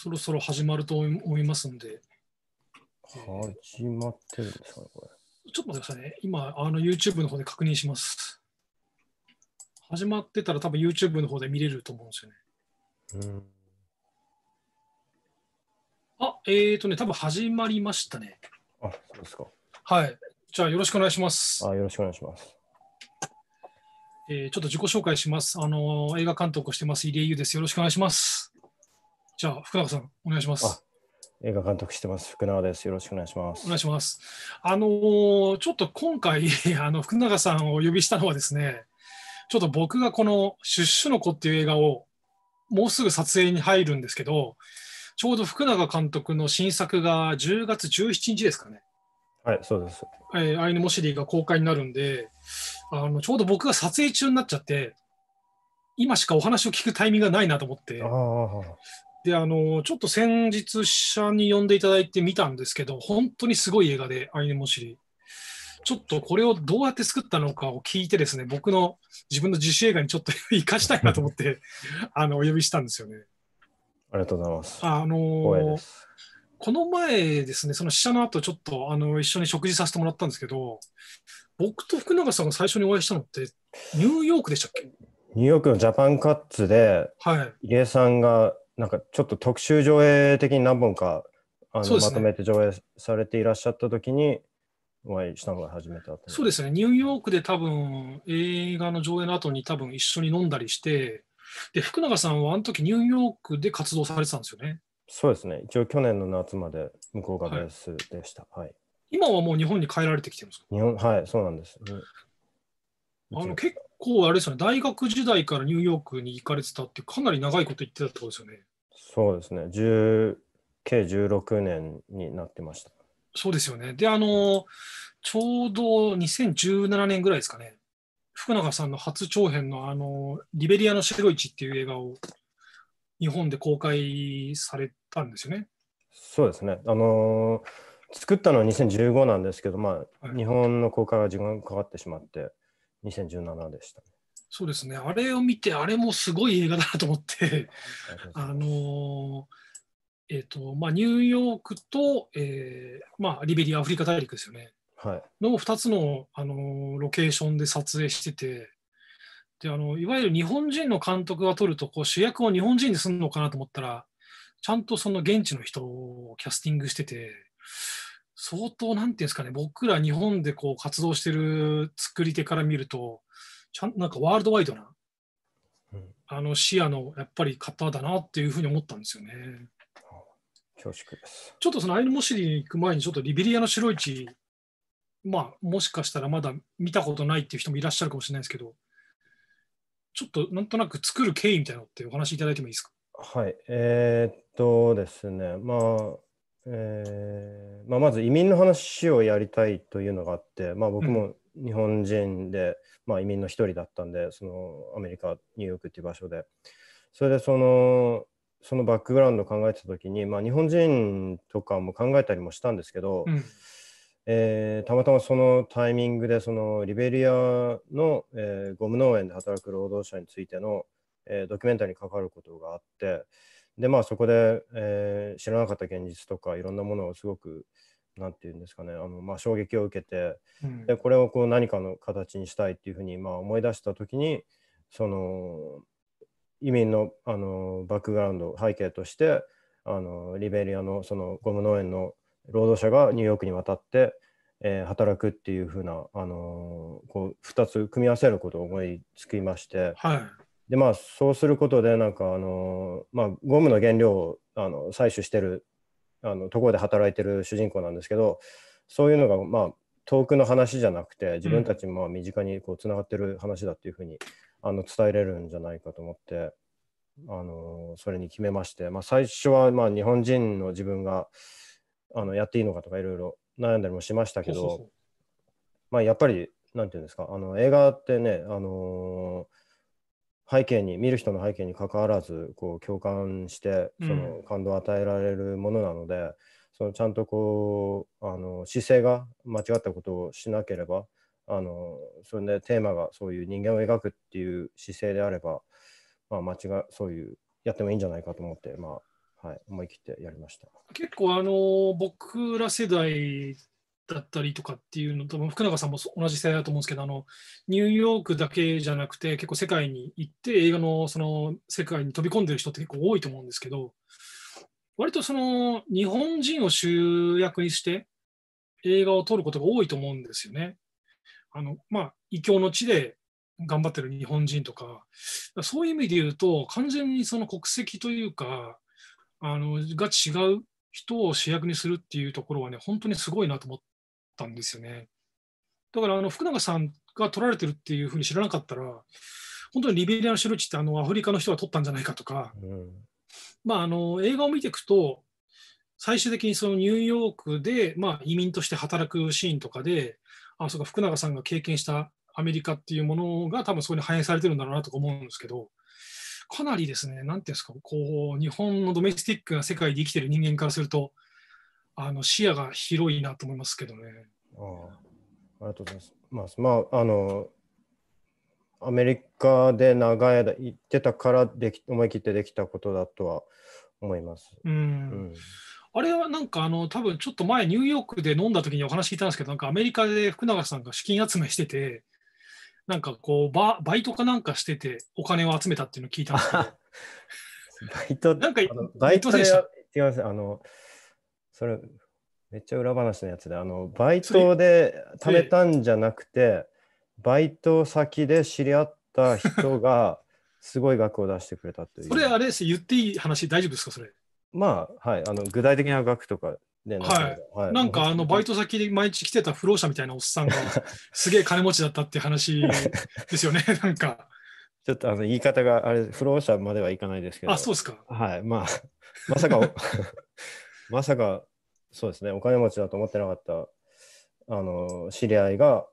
そろそろ始まると思いますんで。始まってるんですかね、これ。ちょっと待ってくださいね。今、あの YouTube の方で確認します。始まってたら多分 YouTube の方で見れると思うんですよね。うん、あ、えっ、ー、とね、多分始まりましたね。あ、そうですか。はい。じゃあよろしくお願いします。あよろしくお願いします。えー、ちょっと自己紹介します。あの映画監督をしてます、入江優です。よろしくお願いします。じゃあ、福永さん、お願いします。映画監督してます。福永です。よろしくお願いします。お願いします。あのー、ちょっと今回、あの、福永さんをお呼びしたのはですね、ちょっと僕がこの、シュッシュの子っていう映画を、もうすぐ撮影に入るんですけど、ちょうど福永監督の新作が10月17日ですかね。はい、そうです。えー、アイヌ・モシリーが公開になるんで、あの、ちょうど僕が撮影中になっちゃって、今しかお話を聞くタイミングがないなと思って、であのちょっと先日社に呼んでいただいて見たんですけど本当にすごい映画で「アイネモシリ」ちょっとこれをどうやって作ったのかを聞いてですね僕の自分の自主映画にちょっと生かしたいなと思ってあのお呼びしたんですよね。ありがとうございます。あのこの前ですね、その試写の後ちょっとあの一緒に食事させてもらったんですけど、僕と福永さんが最初にお会いしたのって、ニューヨークでしたっけニューヨークのジャパンカッツで、はい、家さんがなんかちょっと特集上映的に何本かあの、ね、まとめて上映されていらっしゃった時に、お会いしたのが初めてだったそうですね、ニューヨークで多分映画の上映の後に多分一緒に飲んだりして、で福永さんはあの時ニューヨークで活動されてたんですよね。そうですね、一応去年の夏まで向こうがベースでした。はい、はい、今はもう日本に帰られてきてるんですか日本はい、そうなんです。あの結構あれですよね、大学時代からニューヨークに行かれてたって、かなり長いこと言ってたってことですよね。そうですね、10計16年になってました。そうですよね。で、あの、ちょうど2017年ぐらいですかね、福永さんの初長編の、あの、リベリアの白市っていう映画を日本で公開されたんですよね。そうですね。あの作ったのは2015なんですけど、まあ、はい、日本の公開は時間がかかってしまって、2017でしたね。そうですねあれを見てあれもすごい映画だなと思ってあのー、えー、とまあニューヨークと、えー、まあリベリアアフリカ大陸ですよね、はい、の2つの、あのー、ロケーションで撮影しててであのいわゆる日本人の監督が撮るとこう主役を日本人にするのかなと思ったらちゃんとその現地の人をキャスティングしてて相当なんていうんですかね僕ら日本でこう活動してる作り手から見るとちゃんなんかワールドワイドな、うん、あの視野のやっぱり方だなっていうふうに思ったんですよね。恐縮です。ちょっとそのアイヌモシリに行く前に、ちょっとリベリアの白市、まあ、もしかしたらまだ見たことないっていう人もいらっしゃるかもしれないですけど、ちょっとなんとなく作る経緯みたいなのってお話いただいてもいいですか。はい、えー、っとですね、まあ、えーまあ、まず移民の話をやりたいというのがあって、まあ、僕も日本人で、まあ、移民の一人だったんでそのアメリカニューヨークっていう場所でそれでそのそのバックグラウンド考えてた時に、まあ、日本人とかも考えたりもしたんですけど、うん、えー、たまたまそのタイミングでそのリベリアの、えー、ゴム農園で働く労働者についての、えー、ドキュメンタリーに関わることがあってでまあそこで、え知らなかった現実とかいろんなものをすごく、何て言うんですかねあの、まあ、衝撃を受けて、うん、でこれをこう何かの形にしたいっていうふうに、まあ、思い出した時にその移民のあのバックグラウンド背景としてあのリベリアのそのゴム農園の労働者がニューヨークに渡って、えー、働くっていうふうな、あのー、こう2つ組み合わせることを思いつきまして、はい、でまあそうすることでなんか、あのー、まあ、ゴムの原料をあの採取してるあのところで働いてる主人公なんですけどそういうのがまあ遠くの話じゃなくて自分たちも身近にこうつながってる話だっていうふうにあの伝えれるんじゃないかと思ってあのそれに決めまして、まあ、最初はまあ日本人の自分があのやっていいのかとかいろいろ悩んだりもしましたけどまあやっぱりなんていうんですかあの映画ってねあのー背景に見る人の背景にかかわらずこう共感してその感動を与えられるものなので、うん、そのちゃんとこうあの姿勢が間違ったことをしなければあのそれでテーマがそういう人間を描くっていう姿勢であれば、まあ、間違そういうやってもいいんじゃないかと思って、まあはい、思い切ってやりました結構あの僕ら世代だったりとかっていうのと、福永さんも同じ世代だと思うんですけど、あのニューヨークだけじゃなくて、結構世界に行って、映画のその世界に飛び込んでる人って結構多いと思うんですけど、割とその日本人を集約にして映画を撮ることが多いと思うんですよね。あのまあ、異教の地で頑張ってる日本人とか、そういう意味で言うと、完全にその国籍というか、あのが違う人を主役にするっていうところはね、本当にすごいなと思っったんですよね。だからあの福永さんが取られてるっていうふうに知らなかったら、本当にリベリアの種類ってあのアフリカの人が取ったんじゃないかとか、うん、まあ、あの映画を見ていくと、最終的にそのニューヨークで、まあ、移民として働くシーンとかで、あそうか福永さんが経験したアメリカっていうものが多分そこに反映されてるんだろうなとか思うんですけど、かなりですね、なんていうんですか、こう日本のドメスティックな世界で生きてる人間からすると、あの視野が広いなと思いますけどね。あありがとうございます。まあ、あ、のアメリカで長い間行ってたからでき思い切ってできたことだとは思います。うん、うんあれはなんかあの多分ちょっと前ニューヨークで飲んだ時にお話聞いたんですけどなんかアメリカで福永さんが資金集めしててなんかこうババイトかなんかしててお金を集めたっていうのを聞いたんですけど バイトなんかバイトでした違いますあのそれ、めっちゃ裏話のやつで、あの、バイトで貯めたんじゃなくて、バイト先で知り合った人が、すごい額を出してくれたという。それ、あれです、言っていい話、大丈夫ですか、それ。まあ、はい、あの具体的な額とかで、はい、はい、なんかあのバイト先で毎日来てた不労者みたいなおっさんが、すげえ金持ちだったっていう話ですよね、なんか。ちょっとあの言い方があれ、不労者まではいかないですけど。あ、そうですか。はい、まあ、まさか、まさかそうですね、お金持ちだと思ってなかった、あの、知り合いが、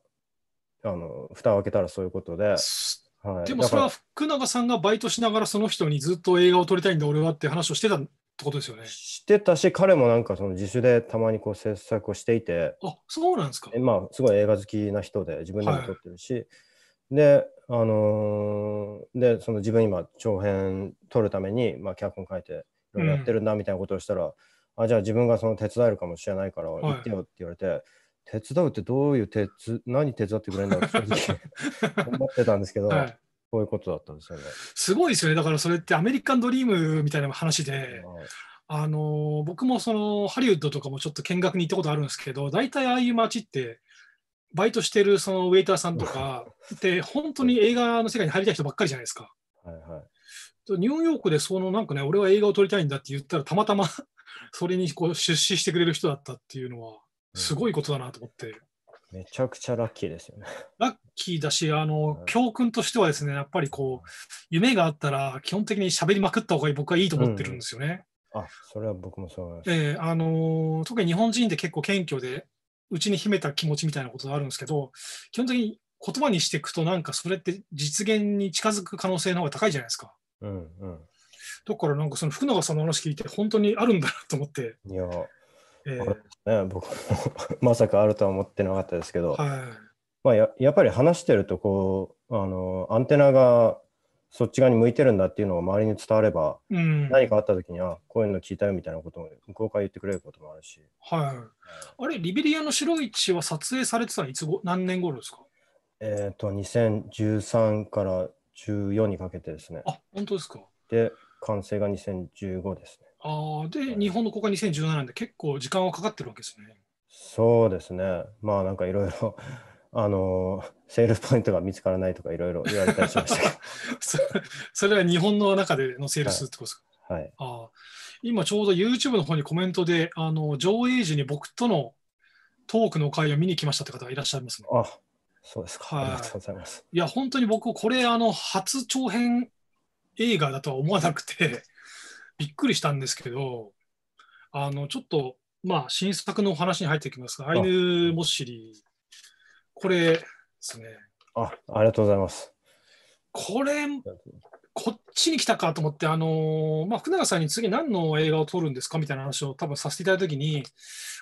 あの、蓋を開けたらそういうことで。はい、でもそれは福永さんがバイトしながらその人にずっと映画を撮りたいんだ俺はって話をしてたってことですよね。してたし彼もなんかその自主でたまにこう制作をしていてあそうなんですかまあすごい映画好きな人で自分でも撮ってるし、はい、であのー、でその自分今長編撮るために、まあ、脚本書いていろいろやってるんだみたいなことをしたら、うあじゃあ自分がその手伝えるかもしれないから行ってよって言われて、はい、手伝うってどういう手つ何手伝ってくれるんだろうって思ってたんですけど、はい、こういうことだったんですよね。すごいですよねだからそれってアメリカンドリームみたいな話で。はいあの僕もそのハリウッドとかもちょっと見学に行ったことあるんですけど大体ああいう街ってバイトしてるそのウェイターさんとかって本当に映画の世界に入りたい人ばっかりじゃないですか。はいはい、ニューヨークでそのなんかね俺は映画を撮りたいんだって言ったらたまたまそれにこう出資してくれる人だったっていうのは、すごいことだなと思って、うん。めちゃくちゃラッキーですよね。ラッキーだし、あの、教訓としてはですね、やっぱりこう、夢があったら、基本的に喋りまくった方が僕はいいと思ってるんですよね。うん、あ、それは僕もそうえー、あの特に日本人って結構謙虚で、うちに秘めた気持ちみたいなことがあるんですけど、基本的に言葉にしていくと、なんかそれって実現に近づく可能性の方が高いじゃないですか。うんうん、だからなんかその福永さんの話聞いて本当にあるんだなと思って。いや、えー、ね、僕も まさかあるとは思ってなかったですけど、はいまあや、やっぱり話してるとこうあのアンテナがそっち側に向いてるんだっていうのを周りに伝われば、うん、何かあった時にはこういうの聞いたよみたいなことを向こうから言ってくれることもあるし、はい、あれリベリアの白市は撮影されてたのいつご何年頃ですかえっ、ー、と2013から14にかけてですねあ本当ですかで完成が2015ですね。ああ、で、日本のここが2017なんで、結構時間はかかってるわけですね。そうですね。まあ、なんかいろいろ あのセールスポイントが見つからないとかいろいろ言われたりしました それは日本の中でのセールスってことですか、はい、はい、あ今ちょうど YouTube の方にコメントであの上映時に僕とのトークの会を見に来ましたって方がいらっしゃいますね。あそうですか、はい、ありがとうございます。いや本当に僕これあの初長編映画だとは思わなくて びっくりしたんですけど、あの、ちょっと、まあ、新作のお話に入ってきますが、アイヌ・モッシリ、これですね。あ、ありがとうございます。これ、こっちに来たかと思って、あのまあ、福永さんに次何の映画を撮るんですかみたいな話を多分させていただいたときに、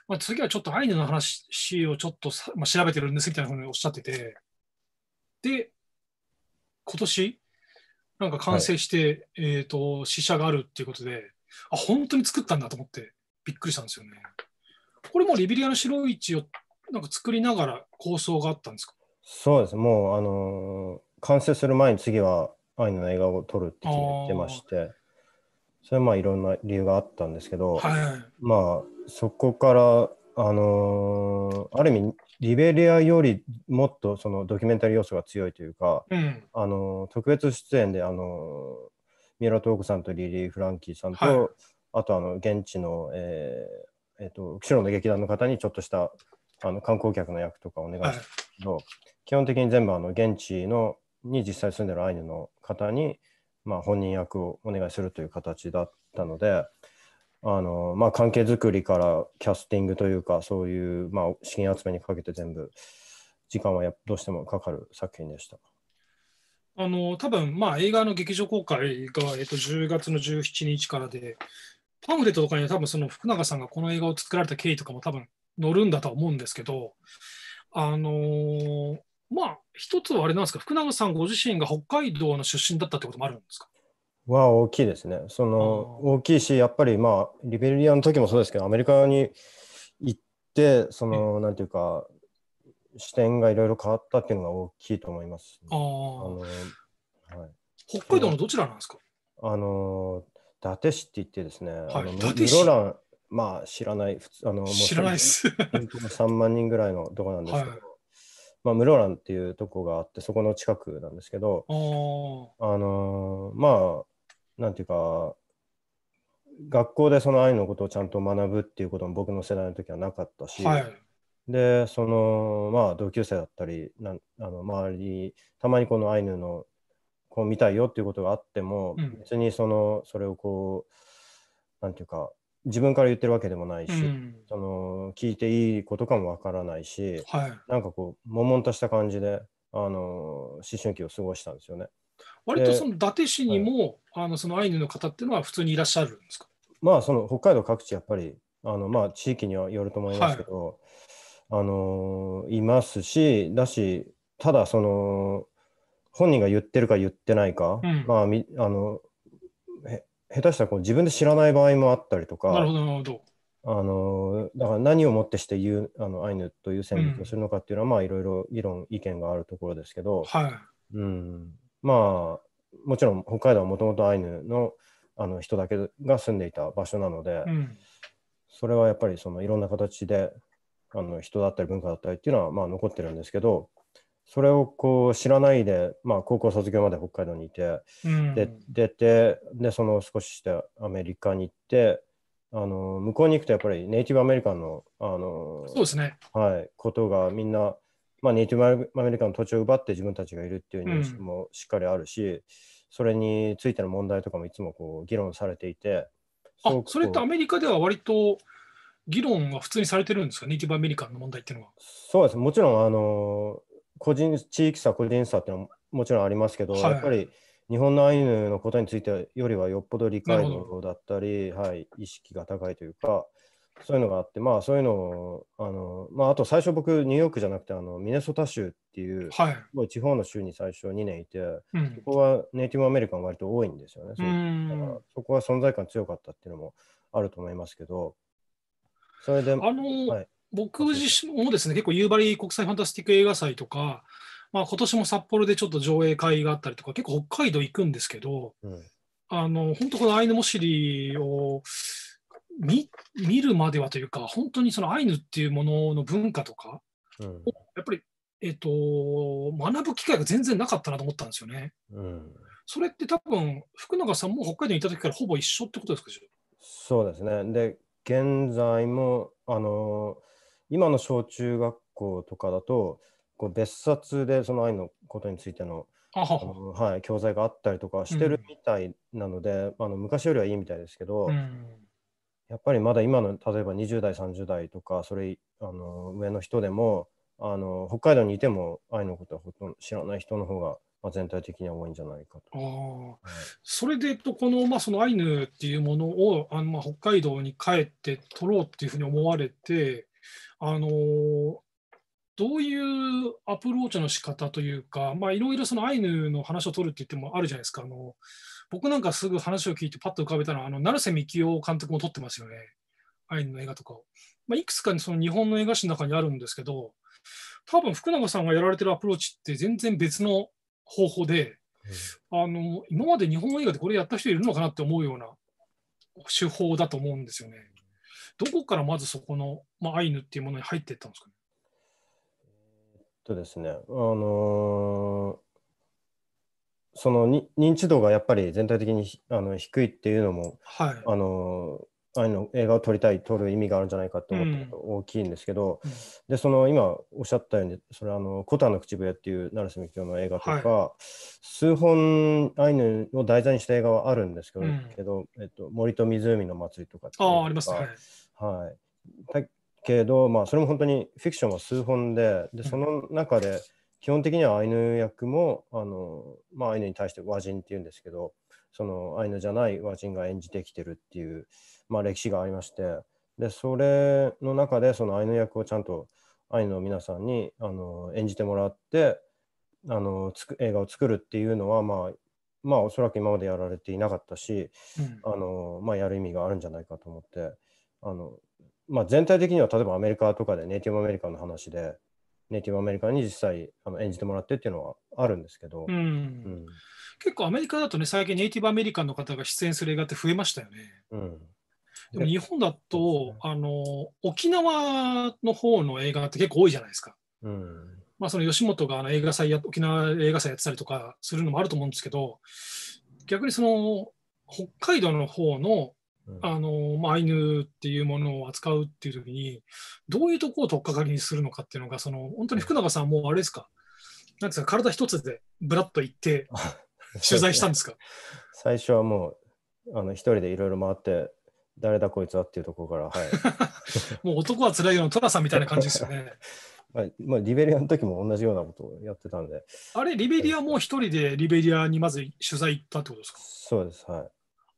まあ、次はちょっとアイヌの話をちょっとまあ、調べてるんですみたいなふうにおっしゃってて、で、今年なんか完成して、はい、えっ、ー、と、試写があるっていうことで、あ、本当に作ったんだと思ってびっくりしたんですよね。これもリビリアの白い市をなんか作りながら構想があったんですかそうです。もう、あのー、完成する前に次は愛の映画を撮るって決めてまして、それはまあいろんな理由があったんですけど、はいはい、まあそこから、あのー、ある意味リベリアよりもっとそのドキュメンタリー要素が強いというか、うん、あの特別出演であの三浦透子さんとリリー・フランキーさんと、はい、あとあの現地の、えーえっと、釧路の劇団の方にちょっとしたあの観光客の役とかお願いしたけど、はい、基本的に全部あの現地のに実際住んでるアイヌの方に、まあ、本人役をお願いするという形だったので。あのまあ、関係作りからキャスティングというかそういう、まあ、資金集めにかけて全部時間はやどうしてもかかる作品でした。あの多分まあ映画の劇場公開が、えっと、10月の17日からでパンフレットとかには多分その福永さんがこの映画を作られた経緯とかも多分載るんだとは思うんですけどあのー、まあ一つはあれなんですか福永さんご自身が北海道の出身だったってこともあるんですかは大きいですね。その大きいし、やっぱりまあ、リベリアの時もそうですけど、アメリカに行って、その、なんていうか、視点がいろいろ変わったっていうのが大きいと思います、ね、あの、はい、北海道のどちらなんですかあの、伊達市って言ってですね、はい、室蘭、まあ知らない、あの知らないです。3万人ぐらいのとこなんですけど、はい、まあ、室蘭っていうとこがあって、そこの近くなんですけど、あのまあ、なんていうか、学校でその愛のことをちゃんと学ぶっていうことも僕の世代の時はなかったし、はい、で、その、まあ、同級生だったり、なあの周り、たまにこのアイヌのこう見たいよっていうことがあっても、うん、別にその、それをこう、なんていうか、自分から言ってるわけでもないし、うん、その聞いていいことかもわからないし、はい、なんかこう悶々とした感じであの思春期を過ごしたんですよね。割とその伊達市にも、はい、あのそのアイヌの方っていうのは普通にいらっしゃるんですかまあその北海道各地やっぱりあのまあ地域にはよると思いますけど、はい、あのいますしだしただその本人が言ってるか言ってないか、うん、まあみあのへ下手したらこう自分で知らない場合もあったりとかなるほどなるほどあのだから何をもってして言うあのアイヌという線引をするのかっていうのは、うん、まあいろいろ議論意見があるところですけど、はいうん、まあ、もちろん北海道はもともとアイヌのあの人だけが住んでいた場所なので、うん、それはやっぱりそのいろんな形であの人だったり文化だったりっていうのはまあ残ってるんですけどそれをこう知らないで、まあ、高校卒業まで北海道にいて、うん、で出てでその少ししてアメリカに行ってあの向こうに行くとやっぱりネイティブアメリカンのあのそうですね、はい、ことがみんなまあ、ネイティブアメリカの土地を奪って自分たちがいるっていう認識もしっかりあるし、うん、それについての問題とかもいつもこう議論されていてあそれってアメリカでは割と議論は普通にされてるんですかネイティブアメリカンの問題っていうのはそうですもちろんあの個人地域差個人差っていうのはもちろんありますけど、はい、やっぱり日本のアイヌのことについてよりはよっぽど理解度だったり、はい、意識が高いというかそういうのがあって、まあ、そういうのを、あのまあ、あと最初僕、ニューヨークじゃなくて、あのミネソタ州っていう、はい、すごい地方の州に最初2年いて、うん、そこはネイティブアメリカン割と多いんですよね。そだそこは存在感強かったっていうのもあると思いますけど、それで、あのーはい、僕自身もですね、結構夕張国際ファンタスティック映画祭とか、まあ今年も札幌でちょっと上映会があったりとか、結構北海道行くんですけど、うん、あの本当、このアイヌモシリを。見見るまではというか、本当にそのアイヌっていうものの文化とか、うん、やっぱり、えーと、学ぶ機会が全然なかったなと思ったんですよね。うん、それって多分福永さんも北海道にいた時からほぼ一緒ってことですかそうですね。で、現在も、あの今の小中学校とかだと、こう別冊でそのアイヌのことについてのはい、教材があったりとかしてるみたいなので、うん、あの昔よりはいいみたいですけど、うん、やっぱりまだ今の例えば20代30代とかそれあの上の人でもあの北海道にいても愛のことはほとんど知らない人の方がまあ、全体的に多いんじゃないかと。それで、と、この,、まあそのアイヌっていうものをあの、まあ、北海道に帰って取ろうっていうふうに思われて、あのどういうアプローチの仕方というか、いろいろアイヌの話を取るって言ってもあるじゃないですか。あの僕なんかすぐ話を聞いてパッと浮かべたのは、あの成瀬幹雄監督も撮ってますよね、アイヌの映画とかを。まあ、いくつかにその日本の映画史の中にあるんですけど、多分福永さんがやられてるアプローチって全然別の方法で、あの今まで日本の映画でこれやった人いるのかなって思うような手法だと思うんですよね。どこからまずそこの、まあ、アイヌっていうものに入っていったんですかね。えっとですね、あのーそのに認知度がやっぱり全体的にあの低いっていうのも、はい、あのあの映画を撮りたい撮る意味があるんじゃないかと思ったこと大きいんですけど、うん、でその今おっしゃったようにそれあの「コタの口笛」っていう成瀬美京の映画とか、はい、数本アイヌを題材にした映画はあるんですけどうん、けどえっと、森と湖の祭りとかああります、ね、はい、だけど、まあ、それも本当にフィクションは数本ででその中で、基本的にはアイヌ役もあの、まあ、アイヌに対して和人っていうんですけどそのアイヌじゃない和人が演じてきてるっていう、まあ、歴史がありましてでそれの中でそのアイヌ役をちゃんとアイヌの皆さんにあの演じてもらってあのつく映画を作るっていうのは、まあ、まあおそらく今までやられていなかったし、うん、あのまあ、やる意味があるんじゃないかと思ってあの、まあ、全体的には例えばアメリカとかでネイティブアメリカの話でネイティブアメリカンに実際あの演じてもらってっていうのはあるんですけど、うんうん、結構アメリカだとね最近ネイティブアメリカンの方が出演する映画って増えましたよね。うん、でも日本だと、ね、あの沖縄の方の映画って結構多いじゃないですか。うんまあ、その吉本があの映画祭や沖縄映画祭やってたりとかするのもあると思うんですけど逆にその北海道の方のあのまあ、アイヌっていうものを扱うっていう時にどういうとこを取っかかりにするのかっていうのがその本当に福永さんもうあれですかなんですか体一つでぶらっと行って 取材したんですか最初はもうあの一人でいろいろ回って誰だこいつはっていうところから、はい、もう男はつらいような寅さんみたいな感じですよね。まあ、リベリアの時も同じようなことをやってたんで。あれ、リベリアも一人でリベリアにまず取材行ったってことですかそうです、はい。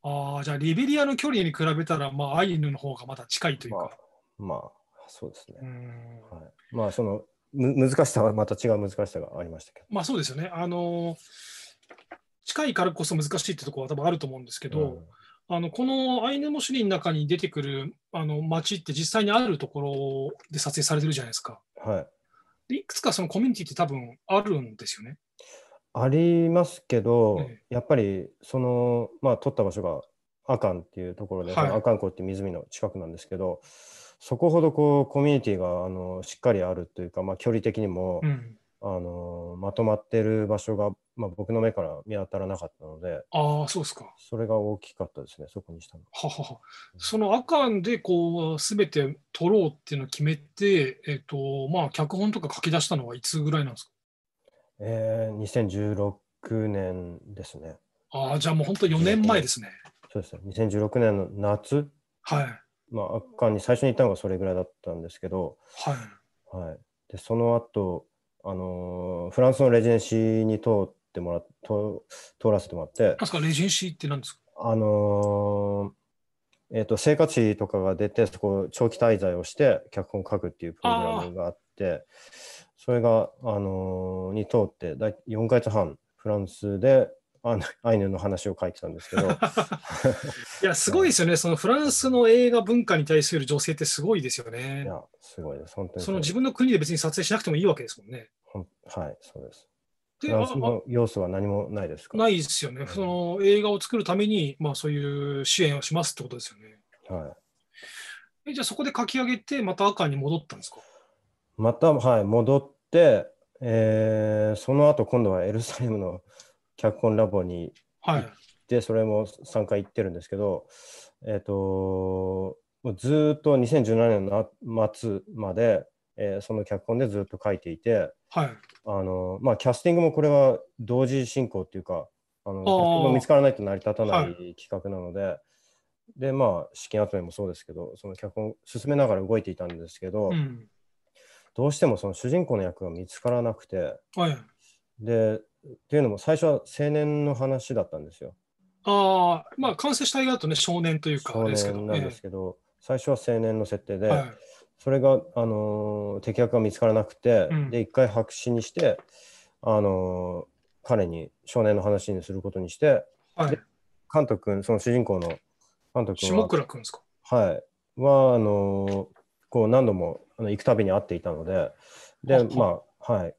ああ、じゃあ、リベリアの距離に比べたら、まあ、アイヌの方がまだ近いというか。まあ、まあ、そうですね。はい、まあ、そのむ、難しさはまた違う難しさがありましたけど。まあ、そうですよね。あの近いからこそ難しいってところは多分あると思うんですけど、うんあのこのアイヌモシリの中に出てくるあの町って実際にあるところで撮影されてるじゃないですか。はい、でいくつかそのコミュニティって多分あるんですよね。ありますけど、えやっぱりその、まあ、撮った場所が阿寒っていうところで、阿寒湖って湖の近くなんですけど、そこほどこうコミュニティがあのしっかりあるというか、まあ、距離的にも、うん、あのまとまってる場所が、まあ、僕の目から見当たらなかったので、ああ、そうですか。それが大きかったですね、そこにしたの。はははその阿寒でこう全て取ろうっていうのを決めて、えっとまあ、脚本とか書き出したのはいつぐらいなんですかえー、2016年ですね。ああ、じゃあもう本当4年前ですね。そうですね。2016年の夏。はい。まあ、圧巻に最初に行ったのがそれぐらいだったんですけど、はい。はい、で、その後、あのー、フランスのレジデンシーに通ってもらっ通らせてもらって。確かレジデンシーって何ですかあのーえーと、生活費とかが出てそこ長期滞在をして脚本を書くっていうプログラムがあってそれが、あのに通って大4か月半フランスでアイヌの話を書いてたんですけど いやすごいですよねそのフランスの映画文化に対する女性ってすごいですよねいやすごいです本当にその自分の国で別に撮影しなくてもいいわけですもんねはいそうですでフランスの要素は何もないですかないですよね、うん、その映画を作るために、まあ、そういう支援をしますってことですよねはいえじゃあそこで書き上げてまた赤に戻ったんですかまたはい戻っ、えー、その後今度はエルサレムの脚本ラボに行って、はい、それも3回行ってるんですけど、えっ、ー、とずっと2017年の末まで、えー、その脚本でずっと書いていて、はいあのまあ、キャスティングもこれは同時進行っていうかあの見つからないと成り立たない企画なので、はい、でまあ資金集めもそうですけどその脚本進めながら動いていたんですけど、うん、どうしてもその主人公の役が見つからなくて、はい、でっていうのも最初は青年の話だったんですよ。ああまあ完成した映画だとね少年というか少年なんですけど、え最初は青年の設定で、はい、それが、あのー、敵役が見つからなくて、うん、で一回白紙にして、あのー、彼に少年の話にすることにして、はい、監督君その主人公の監督君は下倉君ですかはいはあのー、こう何度もあの行くたびに会っていたので、で、まあ、はい、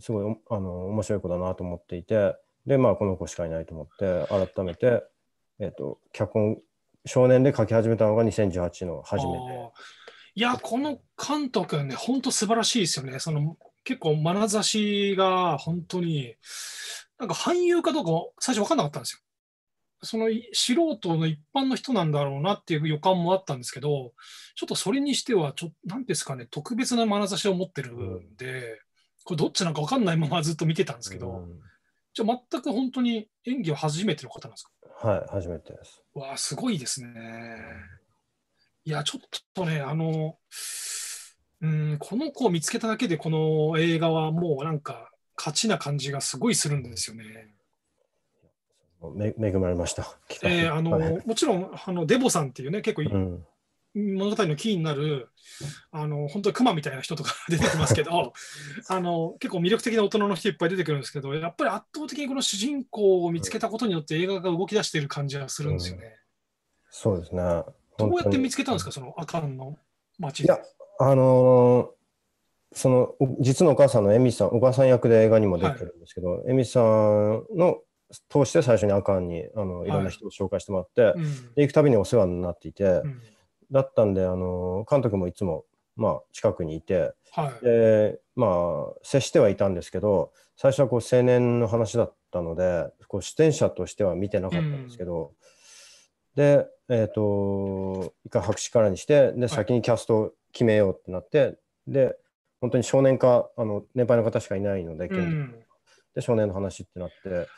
すごいあの面白い子だなと思っていて、で、まあ、この子しかいないと思って、改めて、えっ、ー、と、脚本、少年で書き始めたのが2018の初めて。いや、この監督ね、本当素晴らしいですよね。その結構、眼差しが本当に、なんか俳優かどうか最初分かんなかったんですよ。その素人の一般の人なんだろうなっていう予感もあったんですけど、ちょっとそれにしては、ちょなんですかね、特別な眼差しを持ってるんで、これどっちなんか分かんないままずっと見てたんですけど、うん、じゃあ全く本当に演技を初めての方なんですかはい、初めてです。わあ、すごいですね。いや、ちょっとね、あの、うん、この子を見つけただけで、この映画はもうなんか、勝ちな感じがすごいするんですよね。恵まれました。えー、あのもちろんあのデボさんっていうね結構、うん物語のキーになるあの本当に熊みたいな人とか出てきますけど あの結構魅力的な大人の人いっぱい出てくるんですけどやっぱり圧倒的にこの主人公を見つけたことによって映画が動き出している感じがするんですよね。うん、そうですねどうやって見つけたんですかそのアカンの街いやあのー、その実のお母さんのエミさんお母さん役で映画にも出てるんですけど、はい、エミさんの通して最初にアカンにあのいろんな人を紹介してもらって、で行くたびにお世話になっていて、だったんであの監督もいつも、まあ、近くにいて、でまあ接してはいたんですけど最初はこう青年の話だったのでこう出演者としては見てなかったんですけど、で、えー、と一回白紙からにしてで先にキャストを決めようってなって、で本当に少年かあの年配の方しかいないので,、で少年の話ってなって。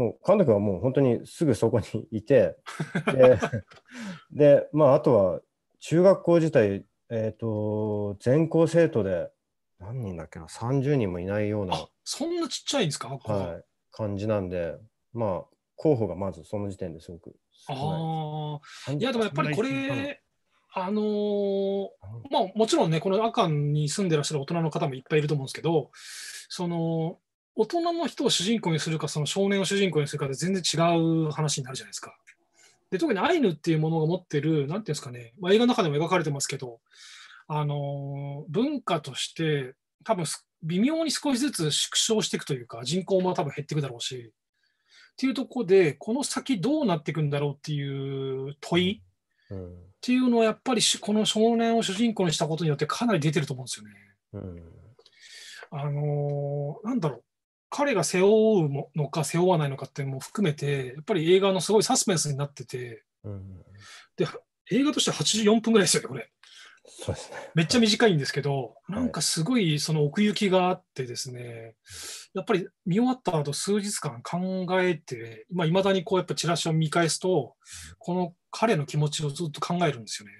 もう、神田君はもう本当にすぐそこにいて、でまあ、あとは中学校自体、えっ、ー、と、全校生徒で何人だっけな、30人もいないような、そんなちっちゃいんですか、はい、感じなんで、まあ、候補がまずその時点ですごくああ、いや、でもやっぱりこれ、あのー、まあ、もちろんね、この阿寒に住んでらっしゃる大人の方もいっぱいいると思うんですけど、その、大人の人を主人公にするか、その少年を主人公にするかで全然違う話になるじゃないですか。で特にアイヌっていうものが持ってる、なんていうんですかね、まあ、映画の中でも描かれてますけど、あの文化として多分微妙に少しずつ縮小していくというか、人口も多分減っていくだろうし、っていうとこで、この先どうなっていくんだろうっていう問いっていうのは、やっぱりこの少年を主人公にしたことによってかなり出てると思うんですよね。うん、あのなんだろう。彼が背負うのか背負わないのかっていうのも含めて、やっぱり映画のすごいサスペンスになってて、うん、で映画として84分ぐらいですよね、これ。そうですね、めっちゃ短いんですけど、はい、なんかすごいその奥行きがあってですね、やっぱり見終わった後数日間考えて、いまあ、未だにこうやっぱチラシを見返すと、この彼の気持ちをずっと考えるんですよね。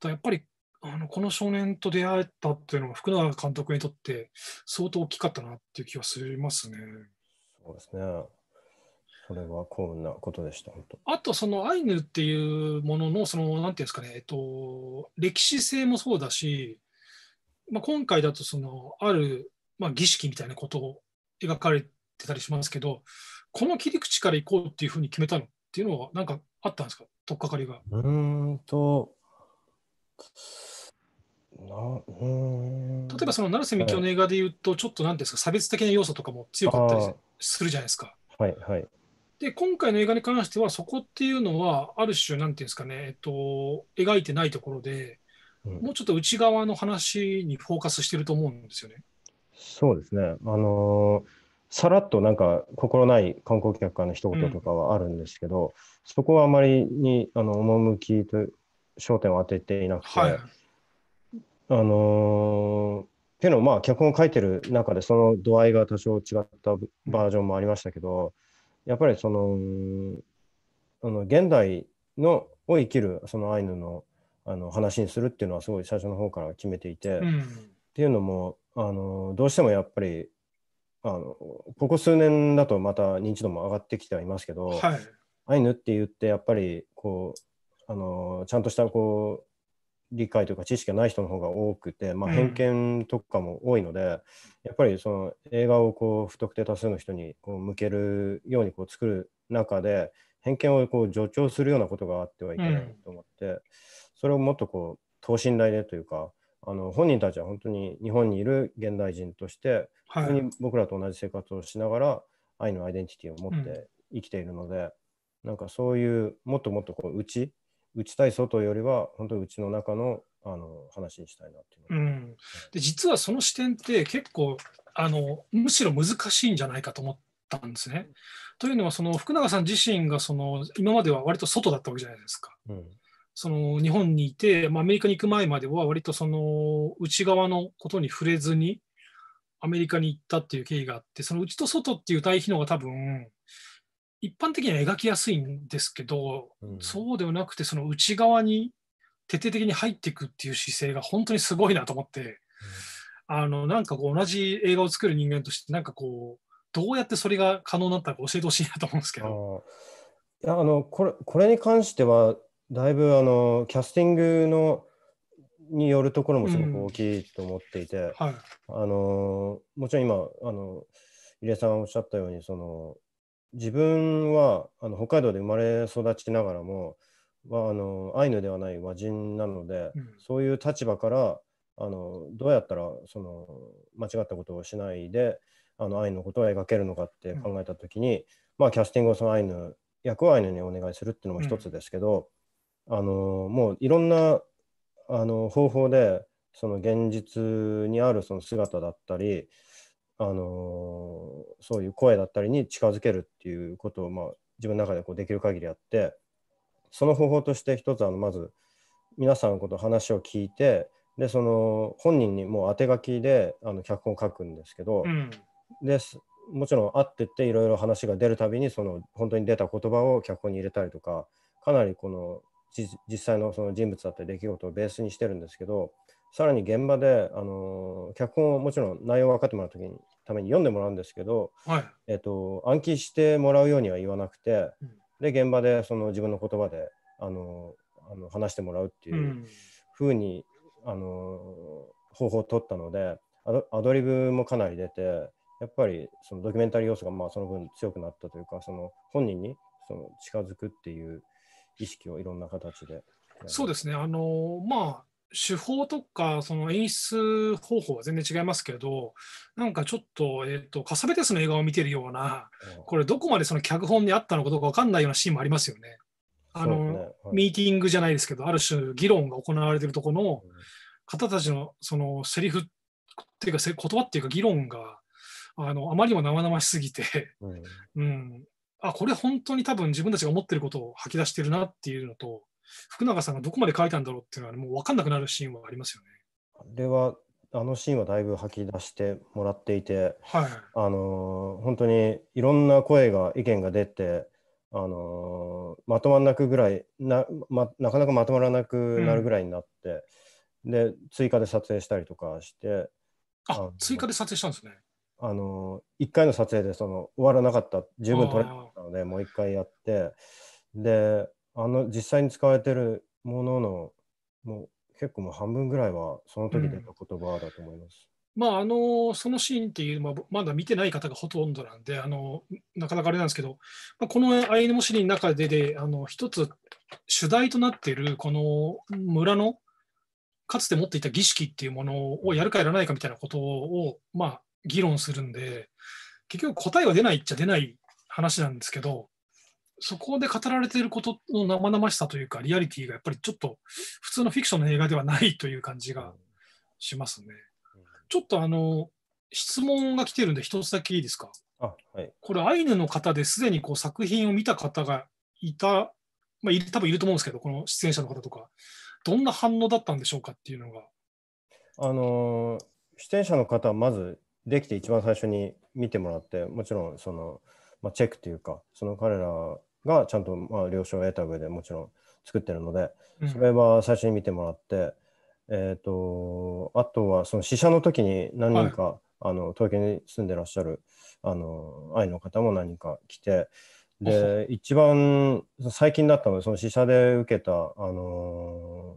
だやっぱりあのこの少年と出会えたっていうのは福永監督にとって相当大きかったなっていう気はしますね。そうですね。それは幸運なことでした。あとそのアイヌっていうもののそのなんていうんですかね、えっと歴史性もそうだし、まあ今回だとそのあるまあ儀式みたいなことを描かれてたりしますけど、この切り口からいこうっていうふうに決めたのっていうのはなんかあったんですか、とっかかりが。うんとなうん例えばその成瀬みきの映画でいうと、ちょっとなんですか、差別的な要素とかも強かったりするじゃないですか。はいはい、で、今回の映画に関しては、そこっていうのは、ある種、なんていうんですかね、えっと、描いてないところで、うん、もうちょっと内側の話にフォーカスしてると思うんですよね。そうですね。あのーさらっとなんか心ない観光客からの一言とかはあるんですけど、うん、そこはあまりにあの趣と焦点を当てていなくて、はい、あのー、っていうのまあ脚本を書いてる中でその度合いが多少違ったバージョンもありましたけどやっぱりそのあの現代のを生きるそのアイヌのあの話にするっていうのはすごい最初の方から決めていて、うん、っていうのもあのどうしてもやっぱりあのここ数年だとまた認知度も上がってきてはいますけど、はい、アイヌって言ってやっぱりこうあのちゃんとしたこう理解というか知識がない人の方が多くて、まあ、偏見とかも多いので、うん、やっぱりその映画をこう不特定多数の人にこう向けるようにこう作る中で偏見をこう助長するようなことがあってはいけないと思って、うん、それをもっとこう等身大でというかあの本人たちは本当に日本にいる現代人として、普通に僕らと同じ生活をしながら愛のアイデンティティを持って生きているので、うん、なんかそういうもっともっとこう内打ちたい外よりは、本当にうちの中のあの話にしたいなっていう、うん、で実はその視点って結構あのむしろ難しいんじゃないかと思ったんですね。というのはその福永さん自身がその今までは割と外だったわけじゃないですか。うん、その日本にいて、まあ、アメリカに行く前までは割とその内側のことに触れずにアメリカに行ったっていう経緯があってその内と外っていう対比のが多分一般的には描きやすいんですけど、うん、そうではなくてその内側に徹底的に入っていくっていう姿勢が本当にすごいなと思って、うん、あのなんかこう同じ映画を作る人間としてなんかこうどうやってそれが可能になったか教えてほしいなと思うんですけど。いやあのこれこれに関してはだいぶあのキャスティングのによるところもすごく大きいと思っていて、うんはい、あのもちろん今あの入江さんおっしゃったようにその自分はあの北海道で生まれ育ちながらも、あのアイヌではない和人なので、うん、そういう立場からあのどうやったらその間違ったことをしないであのアイヌのことを描けるのかって考えた時に、うん、まあ、キャスティングをそのアイヌ役をアイヌにお願いするっていうのも一つですけど、うん、あのもういろんなあの方法でその現実にあるその姿だったりあのそういう声だったりに近づけるっていうことを、まあ、自分の中でこうできる限りやってその方法として一つあのまず皆さんのこと話を聞いてでその本人にもう当て書きであの脚本を書くんですけど、うん、でもちろん会ってっていろいろ話が出るたびにその本当に出た言葉を脚本に入れたりとかかなりこの実際のその人物だったり出来事をベースにしてるんですけどさらに現場で、あの脚本をもちろん内容を分かってもらうときにために読んでもらうんですけど、はいえーと、暗記してもらうようには言わなくて、うん、で現場でその自分の言葉で、あのあの話してもらうっていうふうに、ん、あの方法を取ったのでアドリブもかなり出てやっぱりそのドキュメンタリー要素がまあその分強くなったというかその本人にその近づくっていう意識をいろんな形で。そうですねあのまあ手法とかその演出方法は全然違いますけどなんかちょっと,、えーと、カサベテスの映画を見てるような、これどこまでその脚本にあったのかどうか分かんないようなシーンもありますよね。あの、ねはい、ミーティングじゃないですけどある種議論が行われてるとこの方たちのそのセリフっていうか言葉っていうか議論があのあまりにも生々しすぎて、うん、うん、あこれ本当に多分自分たちが思ってることを吐き出してるなっていうのと。福永さんがどこまで書いたんだろうっていうのは、もう分かんなくなるシーンはありますよね。あれはあのシーンはだいぶ吐き出してもらっていて、はい、あの本当にいろんな声が意見が出てあのまとまらなくぐらいな,、ま、なかなかまとまらなくなるぐらいになって、うん、で追加で撮影したりとかしてあ追加で撮影したんですねあの1回の撮影でその終わらなかった十分撮れなかったのでもう1回やってであの実際に使われてるもののもう結構もう半分ぐらいはその時出た言葉だと思います。うん、まあ、あのそのシーンっていうのはまだ見てない方がほとんどなんであのなかなかあれなんですけど、まあ、このアイヌモシリの中でであの一つ主題となっているこの村のかつて持っていた儀式っていうものをやるかやらないかみたいなことを、まあ、議論するんで結局答えは出ないっちゃ出ない話なんですけどそこで語られていることの生々しさというか、リアリティがやっぱりちょっと普通のフィクションの映画ではないという感じがしますね。ちょっとあの質問が来てるんで、一つだけいいですか。はい、これ、アイヌの方ですでにこう作品を見た方がいた、まあ、多分いると思うんですけど、この出演者の方とか、どんな反応だったんでしょうかっていうのが。あの出演者の方はまずできて一番最初に見てもらってもちろんその、まあ、チェックというかその彼らがちゃんとまあ了承を得た上でもちろん作ってるので、それは最初に見てもらって、えっ、ー、と、あとはその試写の時に何人か、はい、あの東京に住んでらっしゃるあの愛の方も何人か来て、で、一番最近だったので、その試写で受けた、あの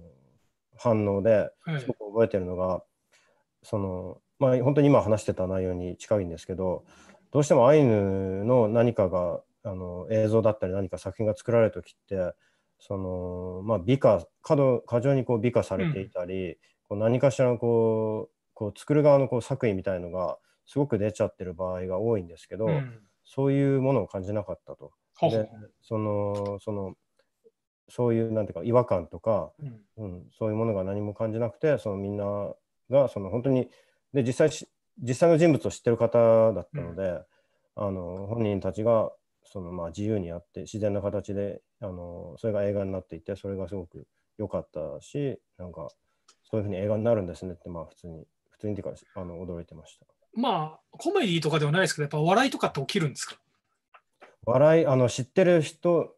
ー、反応で、すごく覚えてるのが、はい、その、まあ、本当に今話してた内容に近いんですけど、どうしてもアイヌの何かがあの映像だったり何か作品が作られる時ってその、まあ、美化過度過剰にこう美化されていたり、うん、こう何かしらこうこう作る側のこう作為みたいのがすごく出ちゃってる場合が多いんですけど、うん、そういうものを感じなかったと。でそのそのそういうなんていうか違和感とか、うんそういうものが何も感じなくてそのみんながその本当にで実際実際の人物を知ってる方だったので、あの本人たちがそのまあ自由にやって自然な形であのそれが映画になっていてそれがすごく良かったしなんかそういうふうに映画になるんですねってまあ普通に普通にっていうかあの驚いてましたまあコメディとかではないですけどやっぱ笑いとかって起きるんですか笑いあの知ってる人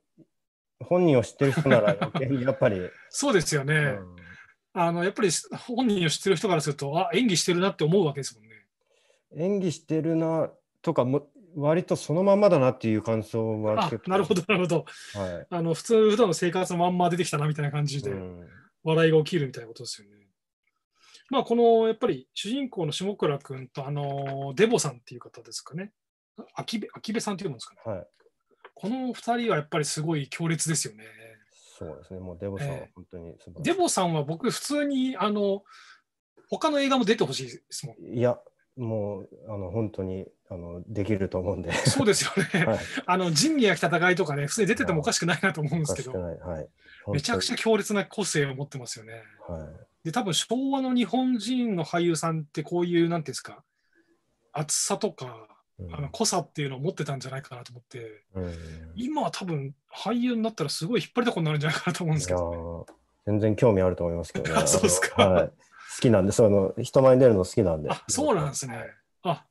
本人を知ってる人なら やっぱりそうですよね、うん、あのやっぱり本人を知ってる人からするとあ演技してるなって思うわけですもんね演技してるなとかも割とそのまんまだなっていう感想はなるほど、なるほど。はい、あの普通、普段の生活のまんま出てきたなみたいな感じで、笑いが起きるみたいなことですよね。まあ、このやっぱり主人公の下倉君と、あのデボさんっていう方ですかね、秋部秋部さんっていうもんですかね、はい、この2人はやっぱりすごい強烈ですよね。そうですね、もうデボさんは本当に、えー、デボさんは僕、普通にあの他の映画も出てほしいですもん。いや、もうあの本当にあのできると思うんで。そうですよね。はい、あの仁義なき戦いとかね、普通に出ててもおかしくないなと思うんですけど、はい、めちゃくちゃ強烈な個性を持ってますよね。はい、で、多分昭和の日本人の俳優さんってこういう、なんていうんですか、厚さとか、うん、あの濃さっていうのを持ってたんじゃないかなと思って、うん、今は多分俳優になったらすごい引っ張りだこになるんじゃないかなと思うんですけど、ね、全然興味あると思いますけどね。そうですか。はい好きなんです、あの人前に出るの好きなんで。あそうなんですね。あ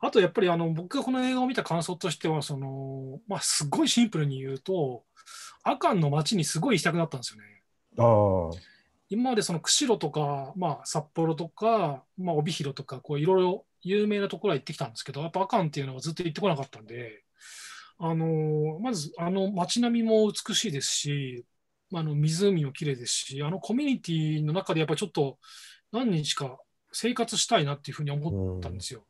あとやっぱりあの僕がこの映画を見た感想としてはその、まあ、すごいシンプルに言うと阿寒の街にすごい行きたくなったんですよね。あ今までその釧路とか、まあ、札幌とか、まあ、帯広とかこういろいろ有名なところは行ってきたんですけどやっぱ阿寒っていうのはずっと行ってこなかったんで。あのまずあの街並みも美しいですしあの湖も綺麗ですし、あのコミュニティの中でやっぱりちょっと何日か生活したいなっていうふうに思ったんですよ。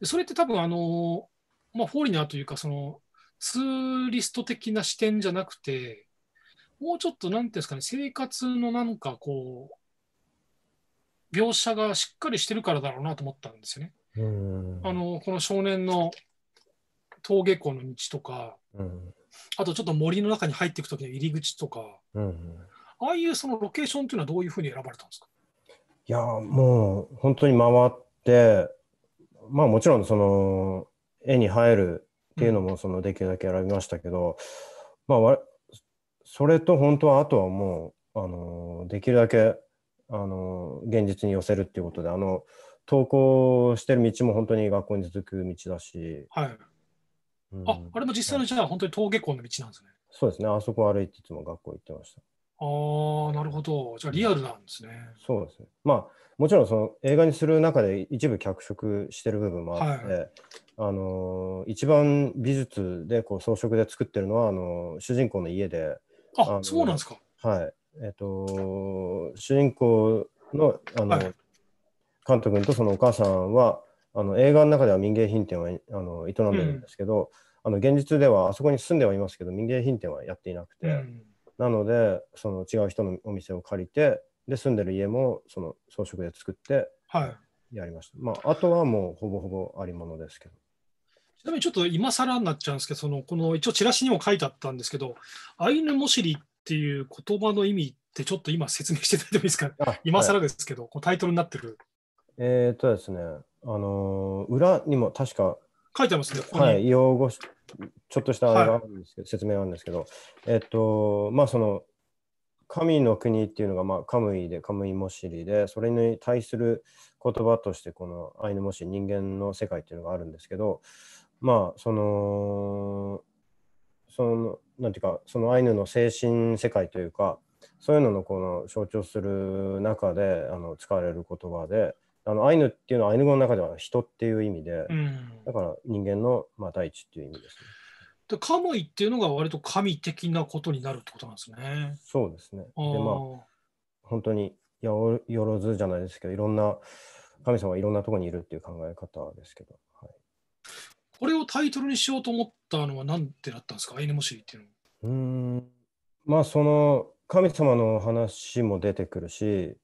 うん、それって多分あの、まあ、フォーリナーというか、そのツーリスト的な視点じゃなくて、もうちょっと何て言うんですかね、生活のなんかこう、描写がしっかりしてるからだろうなと思ったんですよね。あのこの少年の登下校の道とか、うんあとちょっと森の中に入っていくときの入り口とか、うん、ああいうそのロケーションというのはどういうふうに選ばれたんですかいやもう本当に回ってまあもちろんその絵に入るっていうのもそのできるだけ選びましたけど、うん、まあそれと本当はあとはもうあのできるだけあの現実に寄せるっていうことであの登校してる道も本当に学校に続く道だし、はい、あ、あれも実際のじゃあ本当に登下校の道なんですね。そうですね。あそこ歩いていつも学校行ってました。ああ、なるほど。じゃあリアルなんですね。そうですね。まあ、もちろんその映画にする中で一部脚色してる部分もあって、はい、あの一番美術でこう装飾で作ってるのは、あの主人公の家で。あ、あそうなんですか。はい。えっ、と主人公の、あの、はい、監督とそのお母さんは、あの映画の中では民芸品店はあの営んでるんですけど、うん、あの現実ではあそこに住んではいますけど民芸品店はやっていなくて、うん、なのでその違う人のお店を借りてで住んでる家もその装飾で作ってやりました、はい、まあ、あとはもうほぼほぼありものですけどちなみにちょっと今更になっちゃうんですけどそのこの一応チラシにも書いてあったんですけどアイヌモシリっていう言葉の意味ってちょっと今説明していただいてもいいですか今更ですけど、はい、タイトルになってるえー、っとですねあの裏にも確か書いてますね、ここはい、用語、ちょっとしたあれがあるんですけど、はい、説明があるんですけど、えっと、まあその、神の国っていうのが、まあ、カムイで、カムイモシリで、それに対する言葉として、このアイヌモシリ、人間の世界っていうのがあるんですけど、まあ、その、その、なんていうか、そのアイヌの精神世界というか、そういうののこの象徴する中であの使われる言葉で、あのアイヌっていうのはアイヌ語の中では人っていう意味で、うん、だから人間の、まあ、大地っていう意味ですね。でカムイっていうのが割と神的なことになるってことなんですね。そうですね。でまあ本当にやおよろずじゃないですけどいろんな神様はいろんなとこにいるっていう考え方ですけど、はい、これをタイトルにしようと思ったのは何てだったんですかアイヌモシっていうのうんまあその神様の話も出てくるし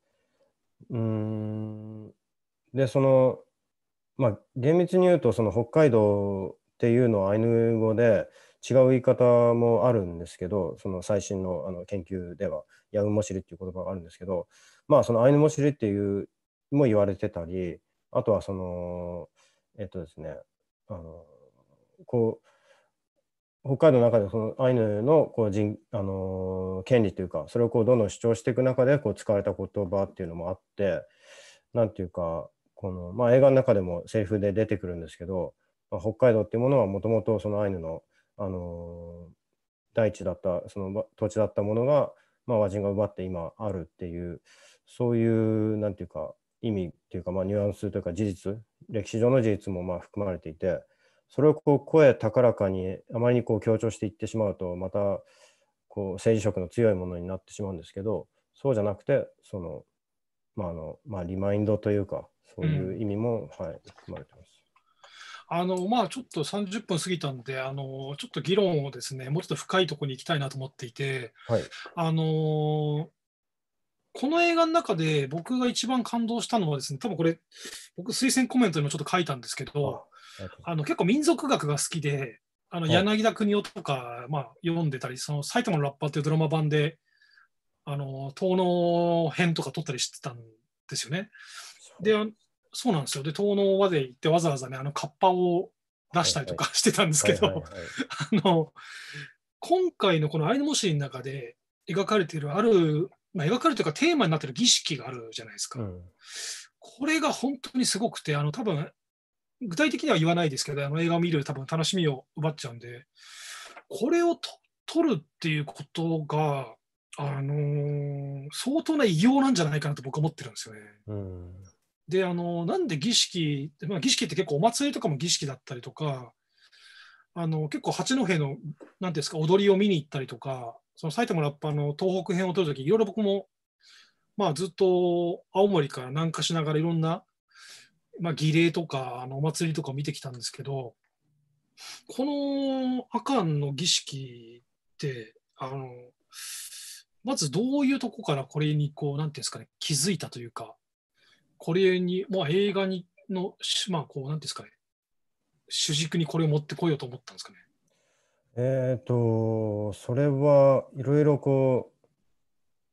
うんで、その、まあ、厳密に言うと、その北海道っていうのはアイヌ語で違う言い方もあるんですけど、その最新のあの研究では、ヤウモシリっていう言葉があるんですけど、まあ、そのアイヌモシリっていうも言われてたり、あとはその、えっとですね、あの、こう、北海道の中でそのアイヌのこう人、あの権利というかそれをこうどんどん主張していく中でこう使われた言葉っていうのもあって何ていうかこの、まあ、映画の中でもセリフで出てくるんですけど、まあ、北海道っていうものはもともとそのアイヌの、あのー、大地だったその土地だったものが、まあ、和人が奪って今あるっていうそういうなんていうか意味っていうか、まあ、ニュアンスというか事実歴史上の事実もまあ含まれていてそれをこう声高らかにあまりにこう強調していってしまうとまたこう政治色の強いものになってしまうんですけどそうじゃなくてその,、まああのまあ、リマインドというかそういう意味も、うん、はい、含まれてます。あのまあ、ちょっと30分過ぎたんであの、ちょっと議論をですねもうちょっと深いところに行きたいなと思っていて、はい、あのこの映画の中で僕が一番感動したのはですね、多分これ、僕、推薦コメントにもちょっと書いたんですけど、あの結構民族学が好きで、あの柳田邦夫とか、まあ、読んでたり、その埼玉のラッパーっていうドラマ版で、あの、遠野編とか撮ったりしてたんですよね。で、そうなんですよ。で、東農まで行って、わざわざね、あの、カッパを出したりとかしてたんですけど、あの、今回のこのアイヌ文字の中で描かれている、ある、まあ、描かれてるかテーマになってる儀式があるじゃないですか。うん、これが本当にすごくて、あの、多分具体的には言わないですけど、あの映画を見る多分楽しみを奪っちゃうんで、これをと撮るっていうことが、あのー、相当な偉業なんじゃないかなと僕は思ってるんですよね。うんであのなんで儀式、まあ、儀式って結構お祭りとかも儀式だったりとかあの結構八戸の何ですか踊りを見に行ったりとかその埼玉ラッパーの東北編を撮るときいろいろ僕も、まあ、ずっと青森から南下しながらいろんな、まあ、儀礼とかあのお祭りとか見てきたんですけどこの阿寒の儀式ってあのまずどういうとこからこれにこう何ていうんですかね気づいたというかこれに、まあ、映画にの、まあ、こう、なんですかね、主軸にこれを持ってこようと思ったんですかね。えっ、ー、と、それはいろいろこ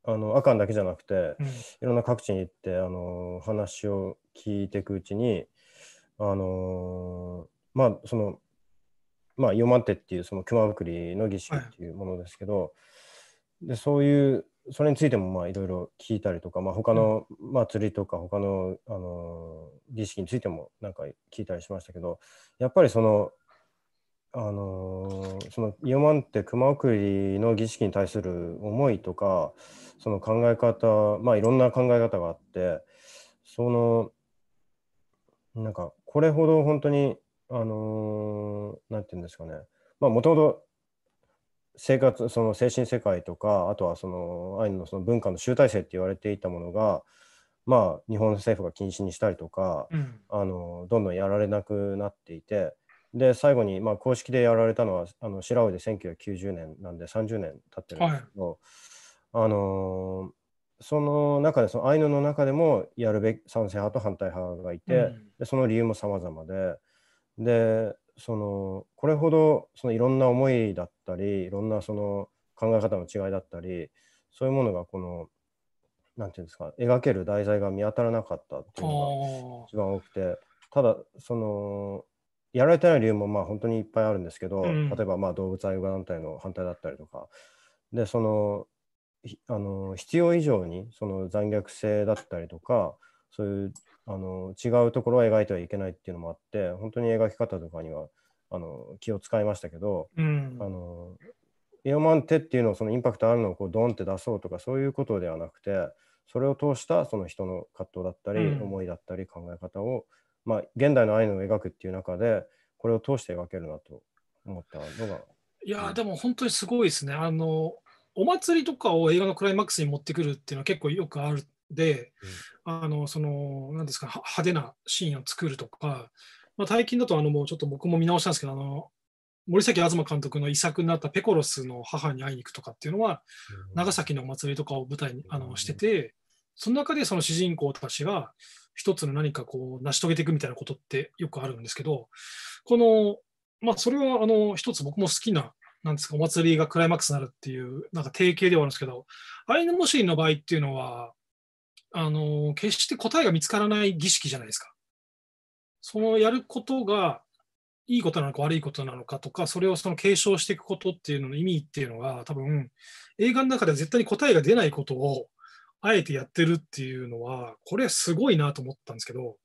う、あの、アカンだけじゃなくて、いろんな各地に行って、あの、話を聞いていくうちに、あの、まあ、その、まあ、よまって」っていうその熊くりの儀式っていうものですけど、はい、でそういうそれについてもいろいろ聞いたりとか、まあ、他の祭りとか他のあの儀式についてもなんか聞いたりしましたけどやっぱりそのあのそのマンって熊送りの儀式に対する思いとかその考え方まあいろんな考え方があってそのなんかこれほど本当にあの何て言うんですかねまあもともと生活その精神世界とかあとはそのアイヌのその文化の集大成って言われていたものが、まあ、日本政府が禁止にしたりとか、うん、あのどんどんやられなくなっていてで最後に、まあ、公式でやられたのはあの白老で1990年なんで30年経ってるんですけど、はい、あのその中でそのアイヌの中でもやるべき賛成派と反対派がいて、うん、でその理由も様々で。でそのこれほどそのいろんな思いだったりいろんなその考え方の違いだったりそういうものがこのなんていうんですか描ける題材が見当たらなかったっていうのが一番多くてただそのやられてない理由もまあ本当にいっぱいあるんですけど、うん、例えばまあ動物愛護団体の反対だったりとかでそのあの必要以上にその残虐性だったりとかそういうあの違うところは描いてはいけないっていうのもあって本当に描き方とかにはあの気を使いましたけど、うん、あのイオマンテっていうのをそのインパクトあるのをこうドンって出そうとかそういうことではなくてそれを通したその人の葛藤だったり、思いだったり考え方を、まあ、現代の愛のを描くっていう中でこれを通して描けるなと思ったのが。いや、でも本当にすごいですね。あのお祭りとかを映画のクライマックスに持ってくるっていうのは結構よくあるで、うん、あのそのなんですか派手なシーンを作るとか、まあ、最近だとあのもうちょっと僕も見直したんですけどあの森崎東監督の遺作になった「ペコロスの母に会いに行く」とかっていうのは、うん、長崎のお祭りとかを舞台にあのしててその中でその主人公たちが一つの何かこう成し遂げていくみたいなことってよくあるんですけどこの、まあ、それはあの一つ僕も好きななんですかお祭りがクライマックスになるっていうなんか定型ではあるんですけどアイヌ・モシリの場合っていうのはあの決して答えが見つからない儀式じゃないですか。そのやることがいいことなのか悪いことなのかとか、それをその継承していくことっていうのの意味っていうのが、多分映画の中では絶対に答えが出ないことをあえてやってるっていうのは、これすごいなと思ったんですけど、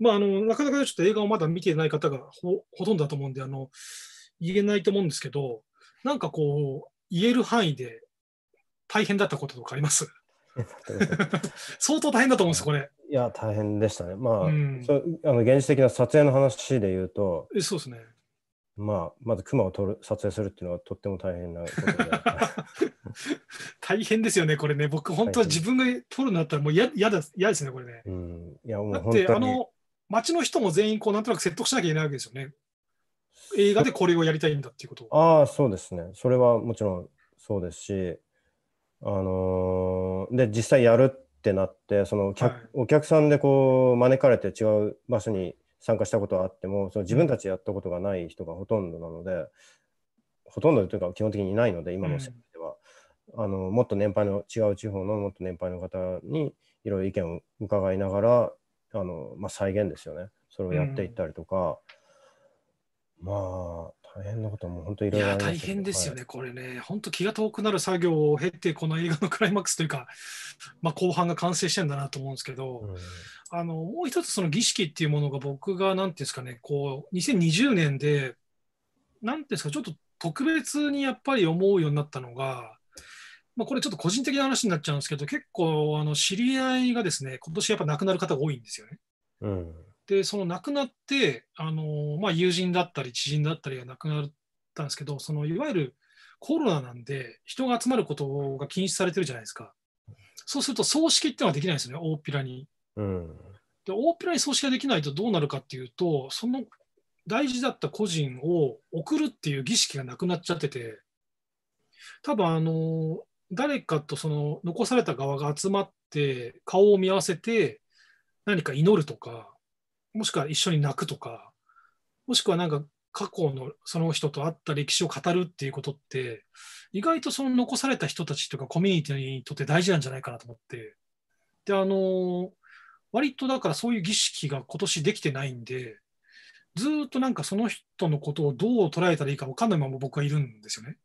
まあ、あのなかなかちょっと映画をまだ見てない方がほとんどだと思うんであの、言えないと思うんですけど、なんかこう、言える範囲で大変だったこととかあります 相当大変だと思うんですこれ。いや、大変でしたね。まあ、うん、あの現実的な撮影の話で言うと、えそうですね。まあ、まず熊を撮る撮影するっていうのはとっても大変なことで 大変ですよね、これね。僕、本当は自分が撮るんだったらもう嫌です、嫌ですね、これね。うん、いやもうだって、あの、町の人も全員、こう、なんとなく説得しなきゃいけないわけですよね。映画でこれをやりたいんだっていうことああ、そうですね。それはもちろんそうですし、あのー、で実際やるってなってその客、はい、お客さんでこう招かれて違う場所に参加したことはあってもその自分たちやったことがない人がほとんどなのでほとんどというか基本的にいないので今の世界では、うん、あのもっと年配の違う地方のもっと年配の方にいろいろ意見を伺いながらあの、まあ、再現ですよねそれをやっていったりとか、うん、まあ大変なことも本当いろいろ大変ですよね、これね、本当気が遠くなる作業を経て、この映画のクライマックスというか、まあ、後半が完成してんだなと思うんですけど、うん、あのもう一つ、その儀式っていうものが、僕がなんていうんですかね、こう2020年で、なんていうんですか、ちょっと特別にやっぱり思うようになったのが、まあ、これちょっと個人的な話になっちゃうんですけど、結構あの知り合いがですね、今年やっぱ亡くなる方が多いんですよね。うんでその亡くなってあの、まあ、友人だったり知人だったりが亡くなったんですけどそのいわゆるコロナなんで人が集まることが禁止されてるじゃないですかそうすると葬式っていうのはできないですよね大っぴらに、うん、で大っぴらに葬式ができないとどうなるかっていうとその大事だった個人を送るっていう儀式がなくなっちゃってて多分あの誰かとその残された側が集まって顔を見合わせて何か祈るとかもしくは一緒に泣くとか、もしくはなんか過去のその人と会った歴史を語るっていうことって、意外とその残された人たちとかコミュニティにとって大事なんじゃないかなと思って。で、あの、割とだからそういう儀式が今年できてないんで、ずっとなんかその人のことをどう捉えたらいいか分かんないまま僕はいるんですよね。